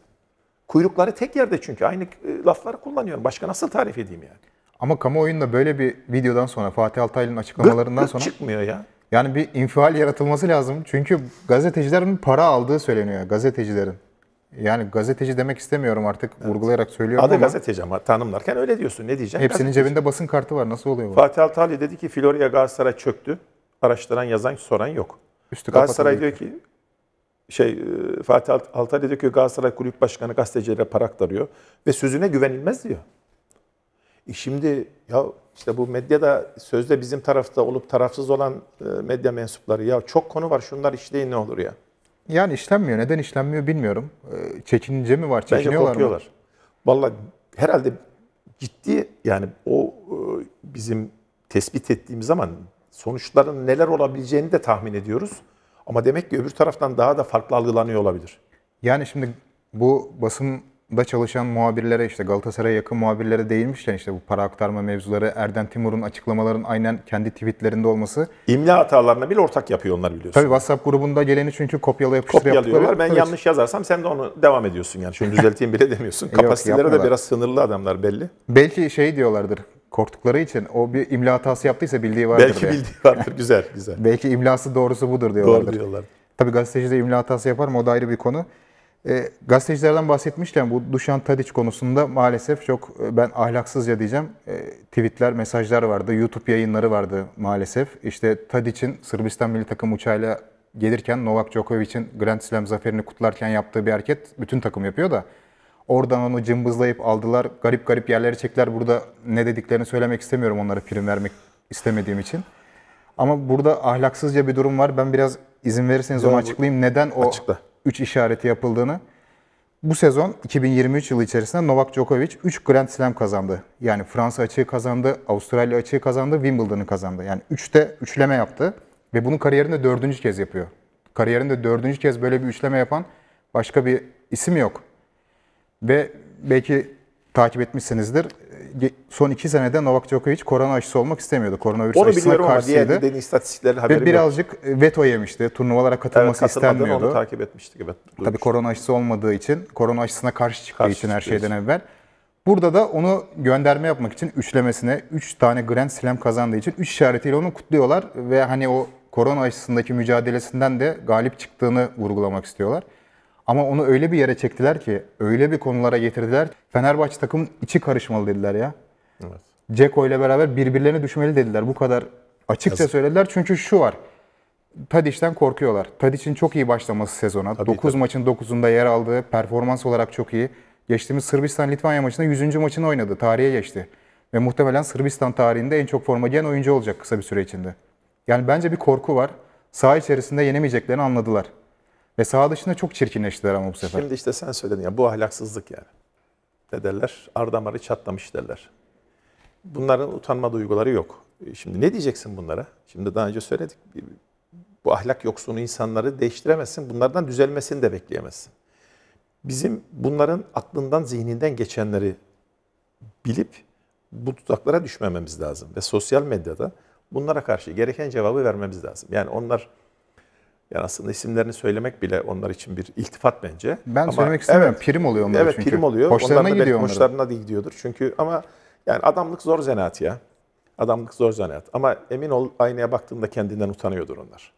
Kuyrukları tek yerde çünkü aynı e, lafları kullanıyorum. Başka nasıl tarif edeyim yani? Ama kamuoyunda böyle bir videodan sonra Fatih Altaylı'nın açıklamalarından gık, gık sonra çıkmıyor ya. Yani bir infial yaratılması lazım. Çünkü gazetecilerin para aldığı söyleniyor gazetecilerin. Yani gazeteci demek istemiyorum artık evet. vurgulayarak söylüyorum Adı ama. gazeteci ama tanımlarken öyle diyorsun. Ne diyeceksin? Hepsinin gazeteci. cebinde basın kartı var. Nasıl oluyor bu? Fatih Altaylı dedi ki Florya Galatasaray çöktü. Araştıran, yazan, soran yok. Üstü Galatasaray diyor ki şey e, Fatih Altaylı diyor ki Galatasaray Kulüp Başkanı gazetecilere para aktarıyor ve sözüne güvenilmez diyor. E şimdi ya işte bu medyada sözde bizim tarafta olup tarafsız olan e, medya mensupları ya çok konu var şunlar işleyin ne olur ya. Yani işlenmiyor. Neden işlenmiyor bilmiyorum. E, çekinince mi var? Çekiniyorlar Bence korkuyorlar. Mı? Vallahi herhalde ciddi yani o e, bizim tespit ettiğimiz zaman sonuçların neler olabileceğini de tahmin ediyoruz. Ama demek ki öbür taraftan daha da farklı algılanıyor olabilir. Yani şimdi bu basın da çalışan muhabirlere işte Galatasaray yakın muhabirlere değinmişler işte bu para aktarma mevzuları Erden Timur'un açıklamaların aynen kendi tweetlerinde olması. İmla hatalarına bile ortak yapıyor onlar biliyorsun. Tabii WhatsApp grubunda geleni çünkü kopyala yapıştır Kopyalıyorlar. Ben Tabii. yanlış yazarsam sen de onu devam ediyorsun yani. Şunu düzelteyim bile demiyorsun. Kapasitelere de biraz sınırlı adamlar belli. Belki şey diyorlardır korktukları için o bir imla hatası yaptıysa bildiği vardır. Belki diye. bildiği vardır. güzel güzel. Belki imlası doğrusu budur diyorlardır. Doğru diyorlar. Tabii gazeteci de imla hatası yapar mı o da ayrı bir konu. E, gazetecilerden bahsetmişken bu Duşan Tadiç konusunda maalesef çok e, ben ahlaksızca diyeceğim e, tweetler, mesajlar vardı. YouTube yayınları vardı maalesef. İşte Tadiç'in Sırbistan milli takım uçağıyla gelirken Novak Djokovic'in Grand Slam zaferini kutlarken yaptığı bir hareket bütün takım yapıyor da oradan onu cımbızlayıp aldılar. Garip garip yerlere çektiler. Burada ne dediklerini söylemek istemiyorum onlara prim vermek istemediğim için. Ama burada ahlaksızca bir durum var. Ben biraz izin verirseniz Yo, onu açıklayayım. Neden o açıkla. 3 işareti yapıldığını. Bu sezon 2023 yılı içerisinde Novak Djokovic 3 Grand Slam kazandı. Yani Fransa açığı kazandı, Avustralya açığı kazandı, Wimbledon'ı kazandı. Yani 3'te üçleme yaptı ve bunu kariyerinde dördüncü kez yapıyor. Kariyerinde dördüncü kez böyle bir üçleme yapan başka bir isim yok. Ve belki takip etmişsinizdir son iki senede Novak Djokovic korona aşısı olmak istemiyordu. Koronavirüs Onu aşısına karşıydı. Onu biliyorum istatistiklerin haberim birazcık yok. E, veto yemişti. Turnuvalara katılması evet, istenmiyordu. Onu takip etmiştik. Evet, duymuştum. Tabii korona aşısı olmadığı için, korona aşısına karşı çıktığı karşı için her şeyden çıkıyoruz. evvel. Burada da onu gönderme yapmak için üçlemesine 3 üç tane Grand Slam kazandığı için 3 işaretiyle onu kutluyorlar ve hani o korona aşısındaki mücadelesinden de galip çıktığını vurgulamak istiyorlar. Ama onu öyle bir yere çektiler ki, öyle bir konulara getirdiler. Fenerbahçe takımın içi karışmalı dediler ya. Evet. Ceko ile beraber birbirlerine düşmeli dediler. Bu kadar açıkça Yazık. söylediler. Çünkü şu var. Tadiç'ten korkuyorlar. Tadiç'in çok iyi başlaması sezona. Tabii, 9 tabii. maçın 9'unda yer aldığı performans olarak çok iyi. Geçtiğimiz Sırbistan-Litvanya maçında 100. maçını oynadı. Tarihe geçti. Ve muhtemelen Sırbistan tarihinde en çok forma giyen oyuncu olacak kısa bir süre içinde. Yani bence bir korku var. Saha içerisinde yenemeyeceklerini anladılar. Ve saha dışında çok çirkinleştiler ama bu sefer. Şimdi işte sen söyledin ya bu ahlaksızlık yani. Ne derler? Ardamarı çatlamış derler. Bunların utanma duyguları yok. E, şimdi ne diyeceksin bunlara? Şimdi daha önce söyledik. Bu ahlak yoksunu insanları değiştiremezsin. Bunlardan düzelmesini de bekleyemezsin. Bizim bunların aklından, zihninden geçenleri bilip bu tutaklara düşmememiz lazım. Ve sosyal medyada bunlara karşı gereken cevabı vermemiz lazım. Yani onlar yani aslında isimlerini söylemek bile onlar için bir iltifat bence. Ben ama söylemek istemiyorum. Evet, prim oluyor onlar evet, çünkü. Evet prim oluyor. Hoşlarına onlar da gidiyor onlara. Hoşlarına da gidiyordur. Çünkü ama yani adamlık zor zanaat ya. Adamlık zor zanaat. Ama emin ol aynaya baktığında kendinden utanıyordur onlar.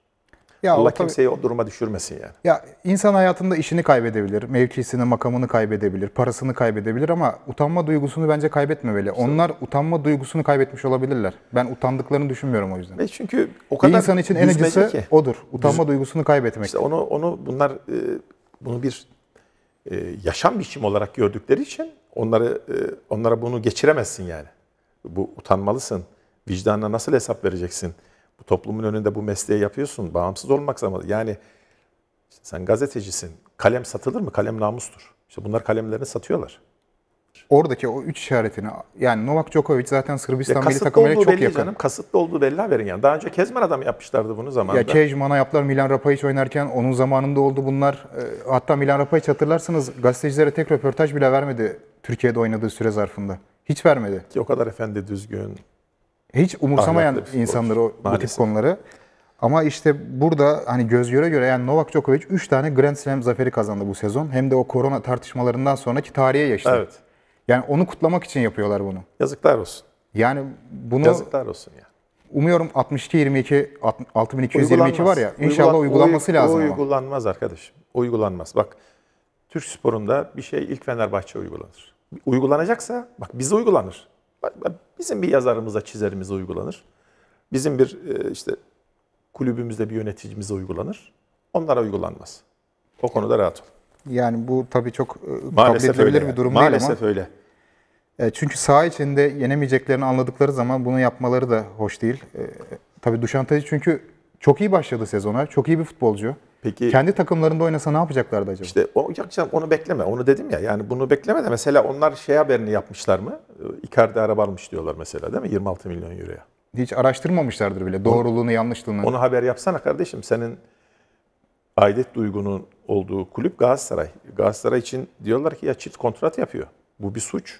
Ya Allah tabii, kimseyi o duruma düşürmesin yani. Ya insan hayatında işini kaybedebilir, mevkisini, makamını kaybedebilir, parasını kaybedebilir ama utanma duygusunu bence kaybetmemeli. İşte. Onlar utanma duygusunu kaybetmiş olabilirler. Ben utandıklarını düşünmüyorum o yüzden. E çünkü o kadar bir insan için en acısı odur. Utanma Düz... duygusunu kaybetmek. İşte onu onu bunlar e, bunu bir e, yaşam biçimi olarak gördükleri için onları e, onlara bunu geçiremezsin yani. Bu utanmalısın. Vicdanına nasıl hesap vereceksin? Bu toplumun önünde bu mesleği yapıyorsun. Bağımsız olmak zorunda. Yani sen gazetecisin. Kalem satılır mı? Kalem namustur. İşte bunlar kalemlerini satıyorlar. Oradaki o üç işaretini yani Novak Djokovic zaten Sırbistan milli takımıyla çok belli yakın. Canım, kasıtlı olduğu belli haberin yani. Daha önce Kezman adam yapmışlardı bunu zamanında. Ya Kejman'a yaptılar Milan Rapayic oynarken onun zamanında oldu bunlar. Ee, hatta Milan Rapayic hatırlarsanız gazetecilere tek röportaj bile vermedi Türkiye'de oynadığı süre zarfında. Hiç vermedi. Ki o kadar efendi düzgün, hiç umursamayan Ahlaklı insanlar o bu tip konuları. Ama işte burada hani göz göre göre yani Novak Djokovic 3 tane Grand Slam zaferi kazandı bu sezon. Hem de o korona tartışmalarından sonraki tarihe geçti. Evet. Yani onu kutlamak için yapıyorlar bunu. Yazıklar olsun. Yani bunu Yazıklar olsun ya. Umuyorum 62 22 6222 var ya inşallah uygulanması lazım o uygulanmaz arkadaşım. Uygulanmaz. Bak Türk sporunda bir şey ilk Fenerbahçe uygulanır. Uygulanacaksa bak bize uygulanır. Bizim bir yazarımıza, çizerimize uygulanır. Bizim bir e, işte kulübümüzde bir yöneticimize uygulanır. Onlara uygulanmaz. O konuda rahat ol. Yani bu tabii çok e, Maalesef kabul edilebilir bir durum Maalesef değil ama. Maalesef öyle. E, çünkü saha içinde yenemeyeceklerini anladıkları zaman bunu yapmaları da hoş değil. Tabii Duşan çünkü çok iyi başladı sezona. Çok iyi bir futbolcu. Peki kendi takımlarında oynasa ne yapacaklardı acaba? İşte o canım onu bekleme. Onu dedim ya. Yani bunu bekleme de mesela onlar şey haberini yapmışlar mı? Ee, Icardi araba almış diyorlar mesela değil mi? 26 milyon euroya. Hiç araştırmamışlardır bile doğruluğunu, yanlışlığını. Onu haber yapsana kardeşim. Senin aidet duygunun olduğu kulüp Galatasaray. Galatasaray için diyorlar ki ya çift kontrat yapıyor. Bu bir suç.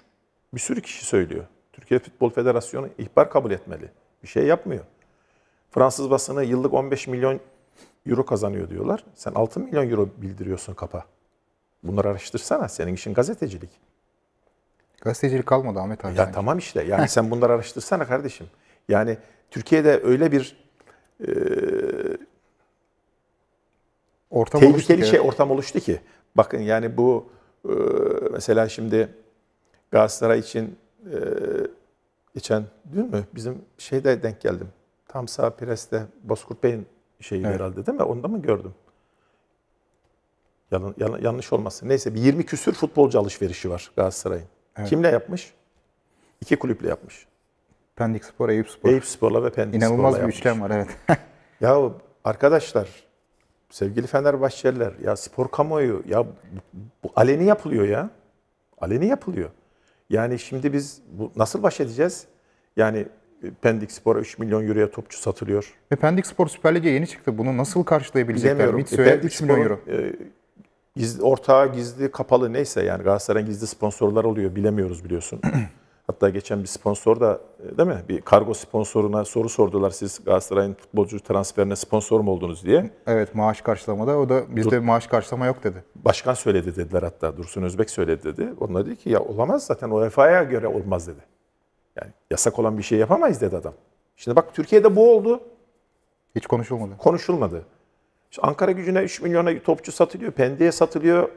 Bir sürü kişi söylüyor. Türkiye Futbol Federasyonu ihbar kabul etmeli. Bir şey yapmıyor. Fransız basını yıllık 15 milyon euro kazanıyor diyorlar. Sen 6 milyon euro bildiriyorsun kapa. Bunları araştırsana. Senin işin gazetecilik. Gazetecilik kalmadı Ahmet abi. Ya yani. tamam işte. Yani sen bunları araştırsana kardeşim. Yani Türkiye'de öyle bir e, ortam tehlikeli oluştu şey evet. ortam oluştu ki. Bakın yani bu e, mesela şimdi Galatasaray için e, geçen dün mü bizim şeyde denk geldim. Tam sağ preste Bozkurt Bey'in şeyi evet. herhalde değil mi? Onu da mı gördüm? Yan yalan, yanlış olmasın. Neyse bir 20 küsür futbolcu alışverişi var Galatasaray'ın. Evet. Kimle yapmış? İki kulüple yapmış. Pendik Spor, Eyüp Spor. Eyüp Spor'la ve Pendik İnanılmaz Spor'la İnanılmaz bir yapmış. üçlem var evet. ya arkadaşlar, sevgili Fenerbahçeliler, ya spor kamuoyu, ya bu, bu aleni yapılıyor ya. Aleni yapılıyor. Yani şimdi biz bu, nasıl baş edeceğiz? Yani e, Pendik Spor'a 3 milyon euroya topçu satılıyor. Ve Pendik Spor Süper Lig'e yeni çıktı. Bunu nasıl karşılayabilecekler? E, Mitsu'ya e, 3 milyon euro. E, gizli, ortağı gizli kapalı neyse yani Galatasaray'ın gizli sponsorlar oluyor bilemiyoruz biliyorsun. Hatta geçen bir sponsor da e, değil mi? Bir kargo sponsoruna soru sordular siz Galatasaray'ın futbolcu transferine sponsor mu oldunuz diye. Evet maaş karşılamada o da bizde Dur, maaş karşılama yok dedi. Başkan söyledi dediler hatta Dursun Özbek söyledi dedi. Onlar dedi ki ya olamaz zaten UEFA'ya göre olmaz dedi. Yani yasak olan bir şey yapamayız dedi adam. Şimdi bak Türkiye'de bu oldu. Hiç konuşulmadı. Konuşulmadı. İşte Ankara gücüne 3 milyona topçu satılıyor. Pendik'e satılıyor.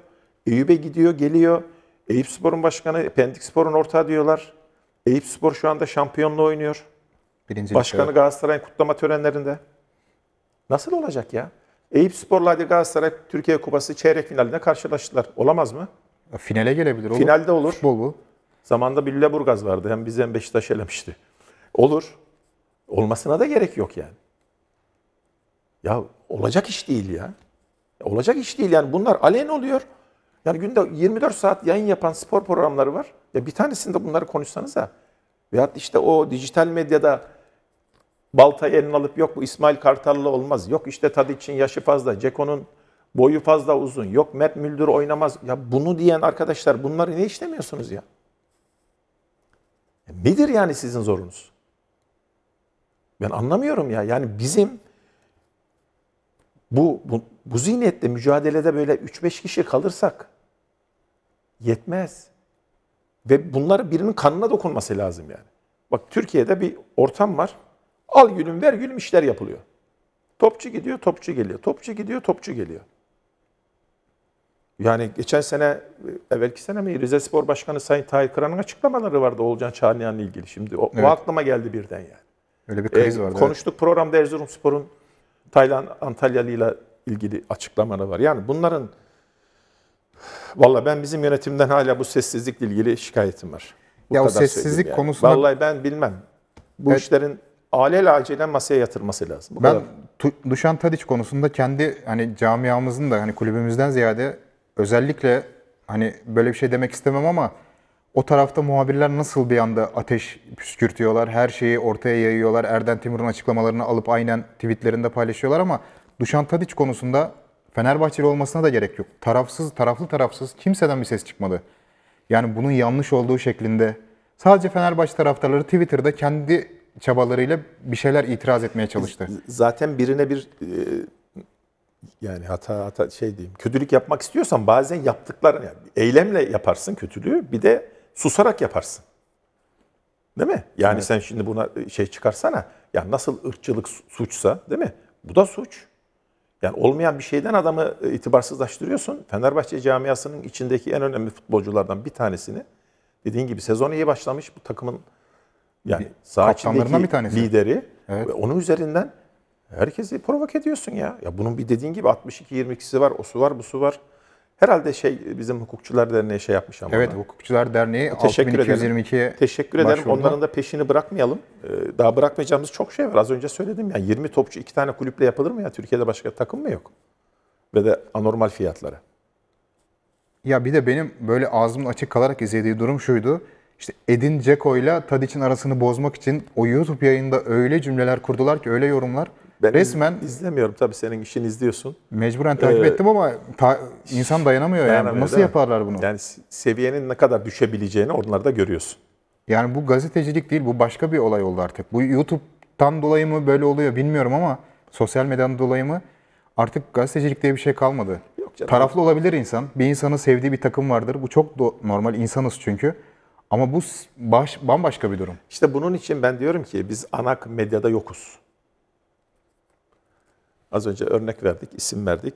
Eyüp'e gidiyor, geliyor. Eyüp Spor'un başkanı, Pendik Spor'un ortağı diyorlar. Eyüp Spor şu anda şampiyonluğu oynuyor. Birinci Başkanı evet. Galatasaray'ın kutlama törenlerinde. Nasıl olacak ya? Eyüp Spor'la hadi Galatasaray Türkiye Kupası çeyrek finalinde karşılaştılar. Olamaz mı? Finale gelebilir. Olur. Finalde olur. Futbol bu. Zamanda bir Lüleburgaz vardı. Hem bizi hem Beşiktaş elemişti. Olur. Olmasına da gerek yok yani. Ya olacak iş değil ya. Olacak iş değil yani. Bunlar alen oluyor. Yani günde 24 saat yayın yapan spor programları var. Ya bir tanesinde bunları konuşsanız da. Veyahut işte o dijital medyada baltayı eline alıp yok bu İsmail Kartallı olmaz. Yok işte tadı için yaşı fazla. Ceko'nun boyu fazla uzun. Yok Mert Müldür oynamaz. Ya bunu diyen arkadaşlar bunları ne işlemiyorsunuz ya? Nedir yani sizin zorunuz? Ben anlamıyorum ya. Yani bizim bu, bu, bu zihniyetle mücadelede böyle 3-5 kişi kalırsak yetmez. Ve bunlar birinin kanına dokunması lazım yani. Bak Türkiye'de bir ortam var. Al gülüm ver gülüm işler yapılıyor. Topçu gidiyor, topçu geliyor. Topçu gidiyor, topçu geliyor. Yani geçen sene, evvelki sene mi Rize Spor Başkanı Sayın Tahir Kıran'ın açıklamaları vardı Oğulcan Çağlayan'la ilgili şimdi. O, evet. o aklıma geldi birden yani. Öyle bir kriz ee, vardı. Konuştuk evet. programda Spor'un Taylan Antalyalı'yla ilgili açıklamaları var. Yani bunların valla ben bizim yönetimden hala bu sessizlikle ilgili şikayetim var. Bu ya o sessizlik yani. konusunda vallahi ben bilmem. Bu evet. işlerin alel acilen masaya yatırması lazım. Bu ben kadar. Duşan Tadic konusunda kendi hani camiamızın da hani kulübümüzden ziyade özellikle hani böyle bir şey demek istemem ama o tarafta muhabirler nasıl bir anda ateş püskürtüyorlar, her şeyi ortaya yayıyorlar. Erden Timur'un açıklamalarını alıp aynen tweetlerinde paylaşıyorlar ama Duşan Tadiç konusunda Fenerbahçeli olmasına da gerek yok. Tarafsız, taraflı tarafsız kimseden bir ses çıkmadı. Yani bunun yanlış olduğu şeklinde sadece Fenerbahçe taraftarları Twitter'da kendi çabalarıyla bir şeyler itiraz etmeye çalıştı. Zaten birine bir e yani hata hata şey diyeyim. Kötülük yapmak istiyorsan bazen yaptıkların yani eylemle yaparsın kötülüğü bir de susarak yaparsın. Değil mi? Yani evet. sen şimdi buna e, şey çıkarsana. ya nasıl ırkçılık suçsa değil mi? Bu da suç. Yani olmayan bir şeyden adamı e, itibarsızlaştırıyorsun. Fenerbahçe camiasının içindeki en önemli futbolculardan bir tanesini dediğin gibi sezon iyi başlamış bu takımın yani sağ içindeki bir lideri evet. onun üzerinden Herkesi provok ediyorsun ya. Ya bunun bir dediğin gibi 62-22'si var, o su var, bu su var. Herhalde şey bizim hukukçular derneği şey yapmış ama. Evet ona. hukukçular derneği Teşekkür 6222'ye Teşekkür ederim. Onların da peşini bırakmayalım. E, daha bırakmayacağımız çok şey var. Az önce söyledim ya 20 topçu iki tane kulüple yapılır mı ya? Türkiye'de başka takım mı yok? Ve de anormal fiyatlara. Ya bir de benim böyle ağzımın açık kalarak izlediği durum şuydu. İşte Edin Ceko ile Tadic'in arasını bozmak için o YouTube yayında öyle cümleler kurdular ki öyle yorumlar. Ben ee, resmen izlemiyorum tabii senin işini izliyorsun. Mecburen takip ee, ettim ama ta, insan dayanamıyor yani. Nasıl yaparlar bunu? Yani seviyenin ne kadar düşebileceğini da görüyorsun. Yani bu gazetecilik değil bu başka bir olay oldu artık. Bu YouTube'tan dolayı mı böyle oluyor bilmiyorum ama sosyal medyadan dolayı mı artık gazetecilik diye bir şey kalmadı. Yok canım. Taraflı olabilir insan. Bir insanın sevdiği bir takım vardır. Bu çok normal insanız çünkü. Ama bu baş, bambaşka bir durum. İşte bunun için ben diyorum ki biz anak medyada yokuz. Az önce örnek verdik, isim verdik.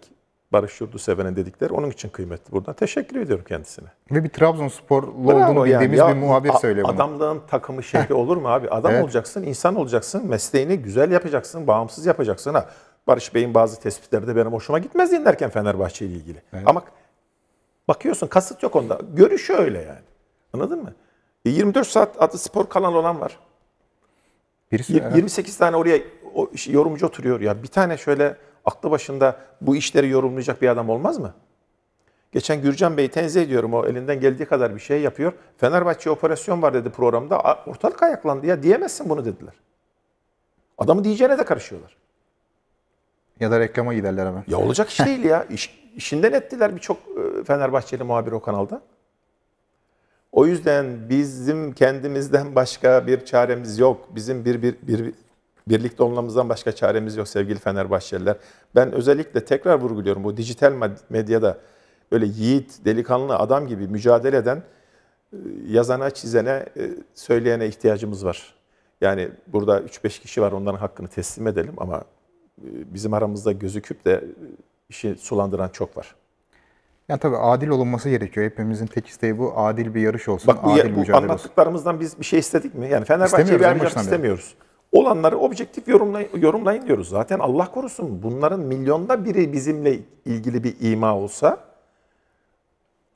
Barış yurdu sevenin dedikleri onun için kıymetli. Buradan teşekkür ediyorum kendisine. Ve bir Trabzonsporlu Bravo olduğunu yani. bildiğimiz ya, bir muhabir söylüyor bunu. Adamlığın takımı şekli olur mu abi? Adam evet. olacaksın, insan olacaksın, mesleğini güzel yapacaksın, bağımsız yapacaksın. Ha. Barış Bey'in bazı tespitleri de benim hoşuma gitmez dinlerken Fenerbahçe ile ilgili. Evet. Ama bakıyorsun kasıt yok onda. Görüşü öyle yani. Anladın mı? 24 e, saat adı spor kanalı olan var. Birisi, 28 evet. tane oraya o yorumcu oturuyor ya. Bir tane şöyle aklı başında bu işleri yorumlayacak bir adam olmaz mı? Geçen Gürcan Bey'i tenzih ediyorum. O elinden geldiği kadar bir şey yapıyor. Fenerbahçe operasyon var dedi programda. Ortalık ayaklandı ya diyemezsin bunu dediler. Adamı diyeceğine de karışıyorlar. Ya da reklama giderler hemen. Ya olacak iş değil ya. İş, işinden ettiler birçok e, Fenerbahçeli muhabir o kanalda. O yüzden bizim kendimizden başka bir çaremiz yok. Bizim bir, bir, bir Birlikte olmamızdan başka çaremiz yok sevgili Fenerbahçeliler. Ben özellikle tekrar vurguluyorum bu dijital medyada öyle yiğit, delikanlı, adam gibi mücadele eden e, yazana, çizene, e, söyleyene ihtiyacımız var. Yani burada 3-5 kişi var onların hakkını teslim edelim ama e, bizim aramızda gözüküp de işi sulandıran çok var. Yani tabii adil olunması gerekiyor. Hepimizin tek isteği bu. Adil bir yarış olsun, Bak, bu, adil bu mücadele olsun. Anlattıklarımızdan biz bir şey istedik mi? Yani Fenerbahçe'yi bir ayrıca istemiyoruz. Olanları objektif yorumlayın, yorumlayın diyoruz. Zaten Allah korusun bunların milyonda biri bizimle ilgili bir ima olsa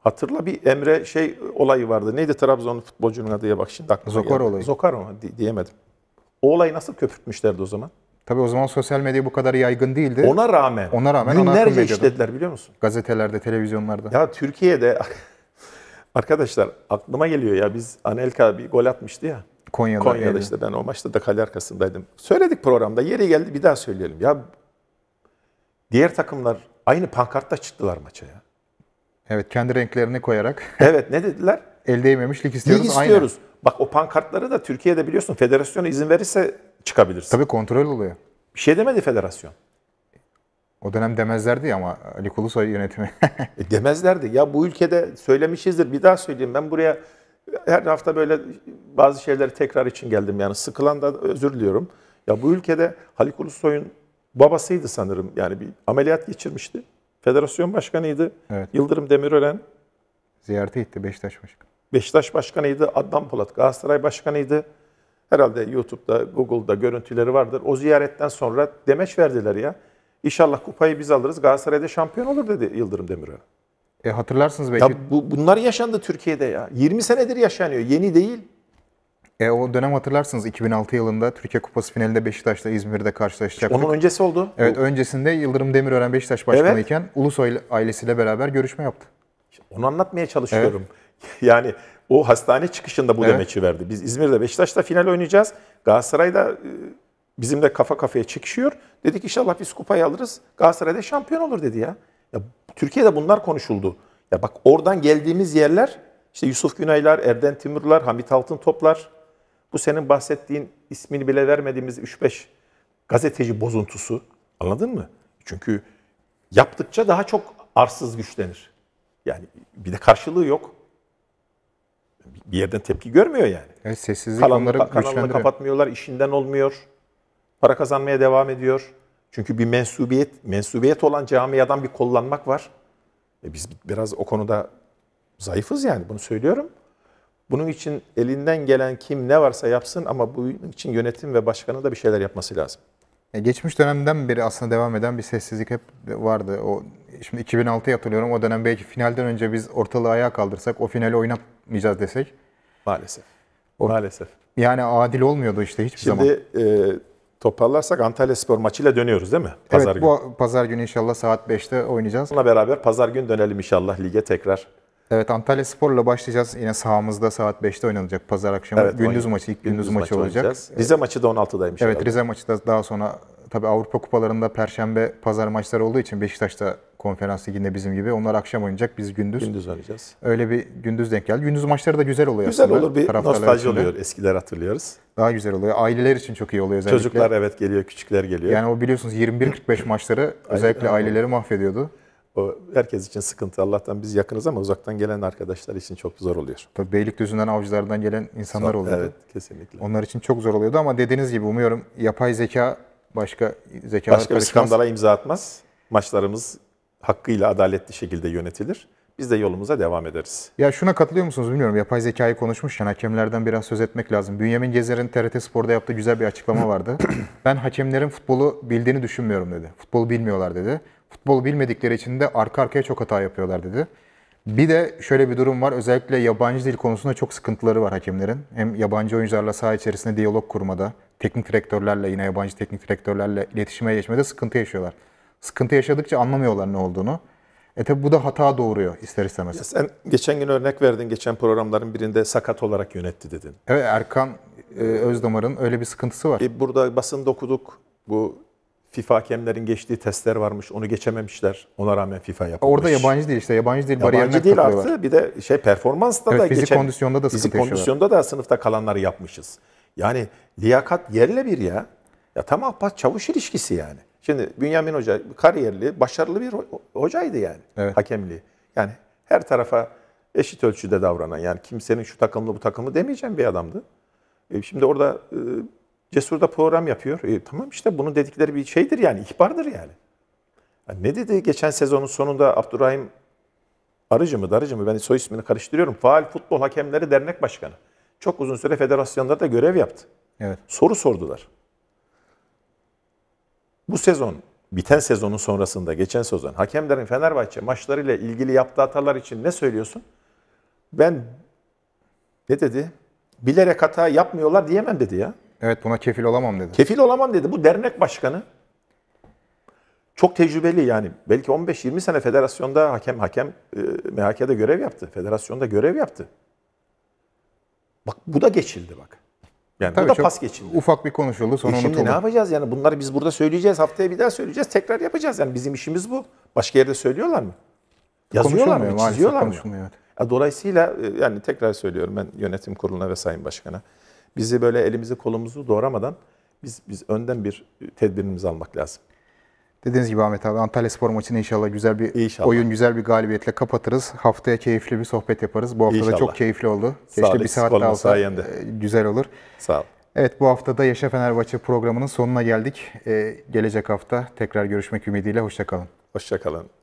hatırla bir Emre şey olayı vardı. Neydi Trabzon futbolcunun adı ya bak şimdi aklıma Zokar geldi. olayı. Zokar mı diyemedim. O olayı nasıl köpürtmüşlerdi o zaman? Tabii o zaman sosyal medya bu kadar yaygın değildi. Ona rağmen, ona rağmen günlerce işlediler biliyor musun? Gazetelerde, televizyonlarda. Ya Türkiye'de arkadaşlar aklıma geliyor ya biz Anelka bir gol atmıştı ya. Konya'da, Konya'da yani. işte ben o maçta da kale arkasındaydım. Söyledik programda yeri geldi bir daha söyleyelim. Ya diğer takımlar aynı pankartta çıktılar maça ya. Evet kendi renklerini koyarak. evet ne dediler? El değmemiş lig istiyoruz. Lig istiyoruz. Aynen. Bak o pankartları da Türkiye'de biliyorsun federasyona izin verirse çıkabilirsin. Tabii kontrol oluyor. Bir şey demedi federasyon. O dönem demezlerdi ya ama Ali Kulusoy yönetimi. E, demezlerdi. Ya bu ülkede söylemişizdir. Bir daha söyleyeyim. Ben buraya her hafta böyle bazı şeyleri tekrar için geldim yani. Sıkılan da özür diliyorum. Ya bu ülkede Haluk Ulusoy'un babasıydı sanırım. Yani bir ameliyat geçirmişti. Federasyon başkanıydı. Evet. Yıldırım Demirören. Ziyarete gitti Beşiktaş başkanı. Beşiktaş başkanıydı. Adnan Polat Galatasaray başkanıydı. Herhalde YouTube'da, Google'da görüntüleri vardır. O ziyaretten sonra demeç verdiler ya. İnşallah kupayı biz alırız. Galatasaray'da şampiyon olur dedi Yıldırım Demirören. E hatırlarsınız belki. Ya bu, bunlar yaşandı Türkiye'de ya. 20 senedir yaşanıyor. Yeni değil. E o dönem hatırlarsınız 2006 yılında Türkiye Kupası finalinde Beşiktaş'la İzmir'de karşılaşacaktık. Onun öncesi oldu. Evet bu... öncesinde Yıldırım Demirören Beşiktaş başkanıyken evet. İken, Ulusoy ailesiyle beraber görüşme yaptı. Onu anlatmaya çalışıyorum. Evet. yani o hastane çıkışında bu evet. demeci verdi. Biz İzmir'de Beşiktaş'ta final oynayacağız. Galatasaray'da e, de kafa kafaya çıkışıyor. Dedik inşallah biz kupayı alırız. Galatasaray'da şampiyon olur dedi ya. Ya, Türkiye'de bunlar konuşuldu. Ya bak oradan geldiğimiz yerler işte Yusuf Günaylar, Erden Timurlar, Hamit Altın Toplar. Bu senin bahsettiğin ismini bile vermediğimiz 3-5 gazeteci bozuntusu. Anladın mı? Çünkü yaptıkça daha çok arsız güçlenir. Yani bir de karşılığı yok. Bir yerden tepki görmüyor yani. Evet, sessizlik kanalını, onları kanalını kapatmıyorlar, işinden olmuyor. Para kazanmaya devam ediyor. Çünkü bir mensubiyet, mensubiyet olan camiadan bir kollanmak var. E biz biraz o konuda zayıfız yani bunu söylüyorum. Bunun için elinden gelen kim ne varsa yapsın ama bunun için yönetim ve başkanı da bir şeyler yapması lazım. geçmiş dönemden beri aslında devam eden bir sessizlik hep vardı. O şimdi 2006'ya hatırlıyorum. O dönem belki finalden önce biz ortalığı ayağa kaldırsak o finali oynamayacağız desek. Maalesef. O, Maalesef. Yani adil olmuyordu işte hiçbir şimdi, zaman. Şimdi e, toparlarsak Antalya Spor maçıyla dönüyoruz değil mi? Pazar evet günü. bu pazar günü inşallah saat 5'te oynayacağız. Bununla beraber pazar gün dönelim inşallah lige tekrar. Evet Antalya Spor'la başlayacağız. Yine sahamızda saat 5'te oynanacak pazar akşamı. Evet, gündüz oyn- maçı, ilk gündüz, gündüz maçı, maçı olacak. Rize maçı da 16'daymış. Evet herhalde. Rize maçı da daha sonra tabi Avrupa kupalarında perşembe pazar maçları olduğu için Beşiktaş'ta konferans liginde bizim gibi. Onlar akşam oynayacak. Biz gündüz. Gündüz arayacağız. Öyle bir gündüz denk geldi. Gündüz maçları da güzel oluyor güzel aslında. Güzel olur. Bir nostalji oluyor. Eskiler hatırlıyoruz. Daha güzel oluyor. Aileler için çok iyi oluyor özellikle. Çocuklar evet geliyor. Küçükler geliyor. Yani o biliyorsunuz 21-45 maçları özellikle aileleri mahvediyordu. O herkes için sıkıntı. Allah'tan biz yakınız ama uzaktan gelen arkadaşlar için çok zor oluyor. Tabii Beylikdüzü'nden, avcılardan gelen insanlar oluyor. Evet, kesinlikle. Onlar için çok zor oluyordu ama dediğiniz gibi umuyorum yapay zeka başka zekalar Başka karışmaz. bir skandala imza atmaz. Maçlarımız hakkıyla adaletli şekilde yönetilir. Biz de yolumuza devam ederiz. Ya şuna katılıyor musunuz bilmiyorum. Yapay zekayı konuşmuşken hakemlerden biraz söz etmek lazım. Bünyamin Gezer'in TRT Spor'da yaptığı güzel bir açıklama vardı. ben hakemlerin futbolu bildiğini düşünmüyorum dedi. Futbolu bilmiyorlar dedi. Futbolu bilmedikleri için de arka arkaya çok hata yapıyorlar dedi. Bir de şöyle bir durum var. Özellikle yabancı dil konusunda çok sıkıntıları var hakemlerin. Hem yabancı oyuncularla saha içerisinde diyalog kurmada, teknik direktörlerle yine yabancı teknik direktörlerle iletişime geçmede sıkıntı yaşıyorlar. Sıkıntı yaşadıkça anlamıyorlar ne olduğunu. E tabi bu da hata doğuruyor ister istemez. Ya sen geçen gün örnek verdin. Geçen programların birinde sakat olarak yönetti dedin. Evet Erkan e, Özdamar'ın öyle bir sıkıntısı var. E, burada basında okuduk. Bu FIFA hakemlerin geçtiği testler varmış. Onu geçememişler. Ona rağmen FIFA yapmış. Orada yabancı değil işte. Yabancı değil bariyerine Yabancı değil artı bir de şey performansta evet, da fizik geçen, kondisyonda da fizik kondisyonda da sınıfta kalanları yapmışız. Yani liyakat yerle bir ya. Ya tam Abbas Çavuş ilişkisi yani. Şimdi Bünyamin Hoca kariyerli, başarılı bir hocaydı yani evet. hakemliği. Yani her tarafa eşit ölçüde davranan yani kimsenin şu takımlı bu takımlı demeyeceğim bir adamdı. E şimdi orada e, Cesur'da program yapıyor. E, tamam işte bunun dedikleri bir şeydir yani ihbardır yani. yani. Ne dedi geçen sezonun sonunda Abdurrahim Arıcı mı Darıcı mı ben soy ismini karıştırıyorum. Faal Futbol Hakemleri Dernek Başkanı. Çok uzun süre federasyonlarda görev yaptı. Evet. Soru sordular. Bu sezon, biten sezonun sonrasında, geçen sezon hakemlerin Fenerbahçe maçlarıyla ilgili yaptığı hatalar için ne söylüyorsun? Ben ne dedi? Bilerek hata yapmıyorlar diyemem dedi ya. Evet buna kefil olamam dedi. Kefil olamam dedi. Bu dernek başkanı. Çok tecrübeli yani. Belki 15-20 sene federasyonda hakem hakem e, MHK'de görev yaptı. Federasyonda görev yaptı. Bak bu da geçildi bak. Yani Tabii bu da pas geçildi. Ufak bir konuşuldu sonra e şimdi unutuldu. ne yapacağız yani bunları biz burada söyleyeceğiz haftaya bir daha söyleyeceğiz tekrar yapacağız yani bizim işimiz bu. Başka yerde söylüyorlar mı? Yazıyorlar mı? Çiziyorlar mı? Evet. E, dolayısıyla e, yani tekrar söylüyorum ben yönetim kuruluna ve sayın başkana bizi böyle elimizi kolumuzu doğramadan biz biz önden bir tedbirimizi almak lazım. Dediğiniz gibi Ahmet abi Antalya Spor maçını inşallah güzel bir inşallah. oyun, güzel bir galibiyetle kapatırız. Haftaya keyifli bir sohbet yaparız. Bu hafta inşallah. da çok keyifli oldu. Keşke Sağ bir saat daha olsa sayende. E, güzel olur. Sağ ol. Evet bu hafta da Yaşa Fenerbahçe programının sonuna geldik. Ee, gelecek hafta tekrar görüşmek ümidiyle. Hoşçakalın. Hoşçakalın.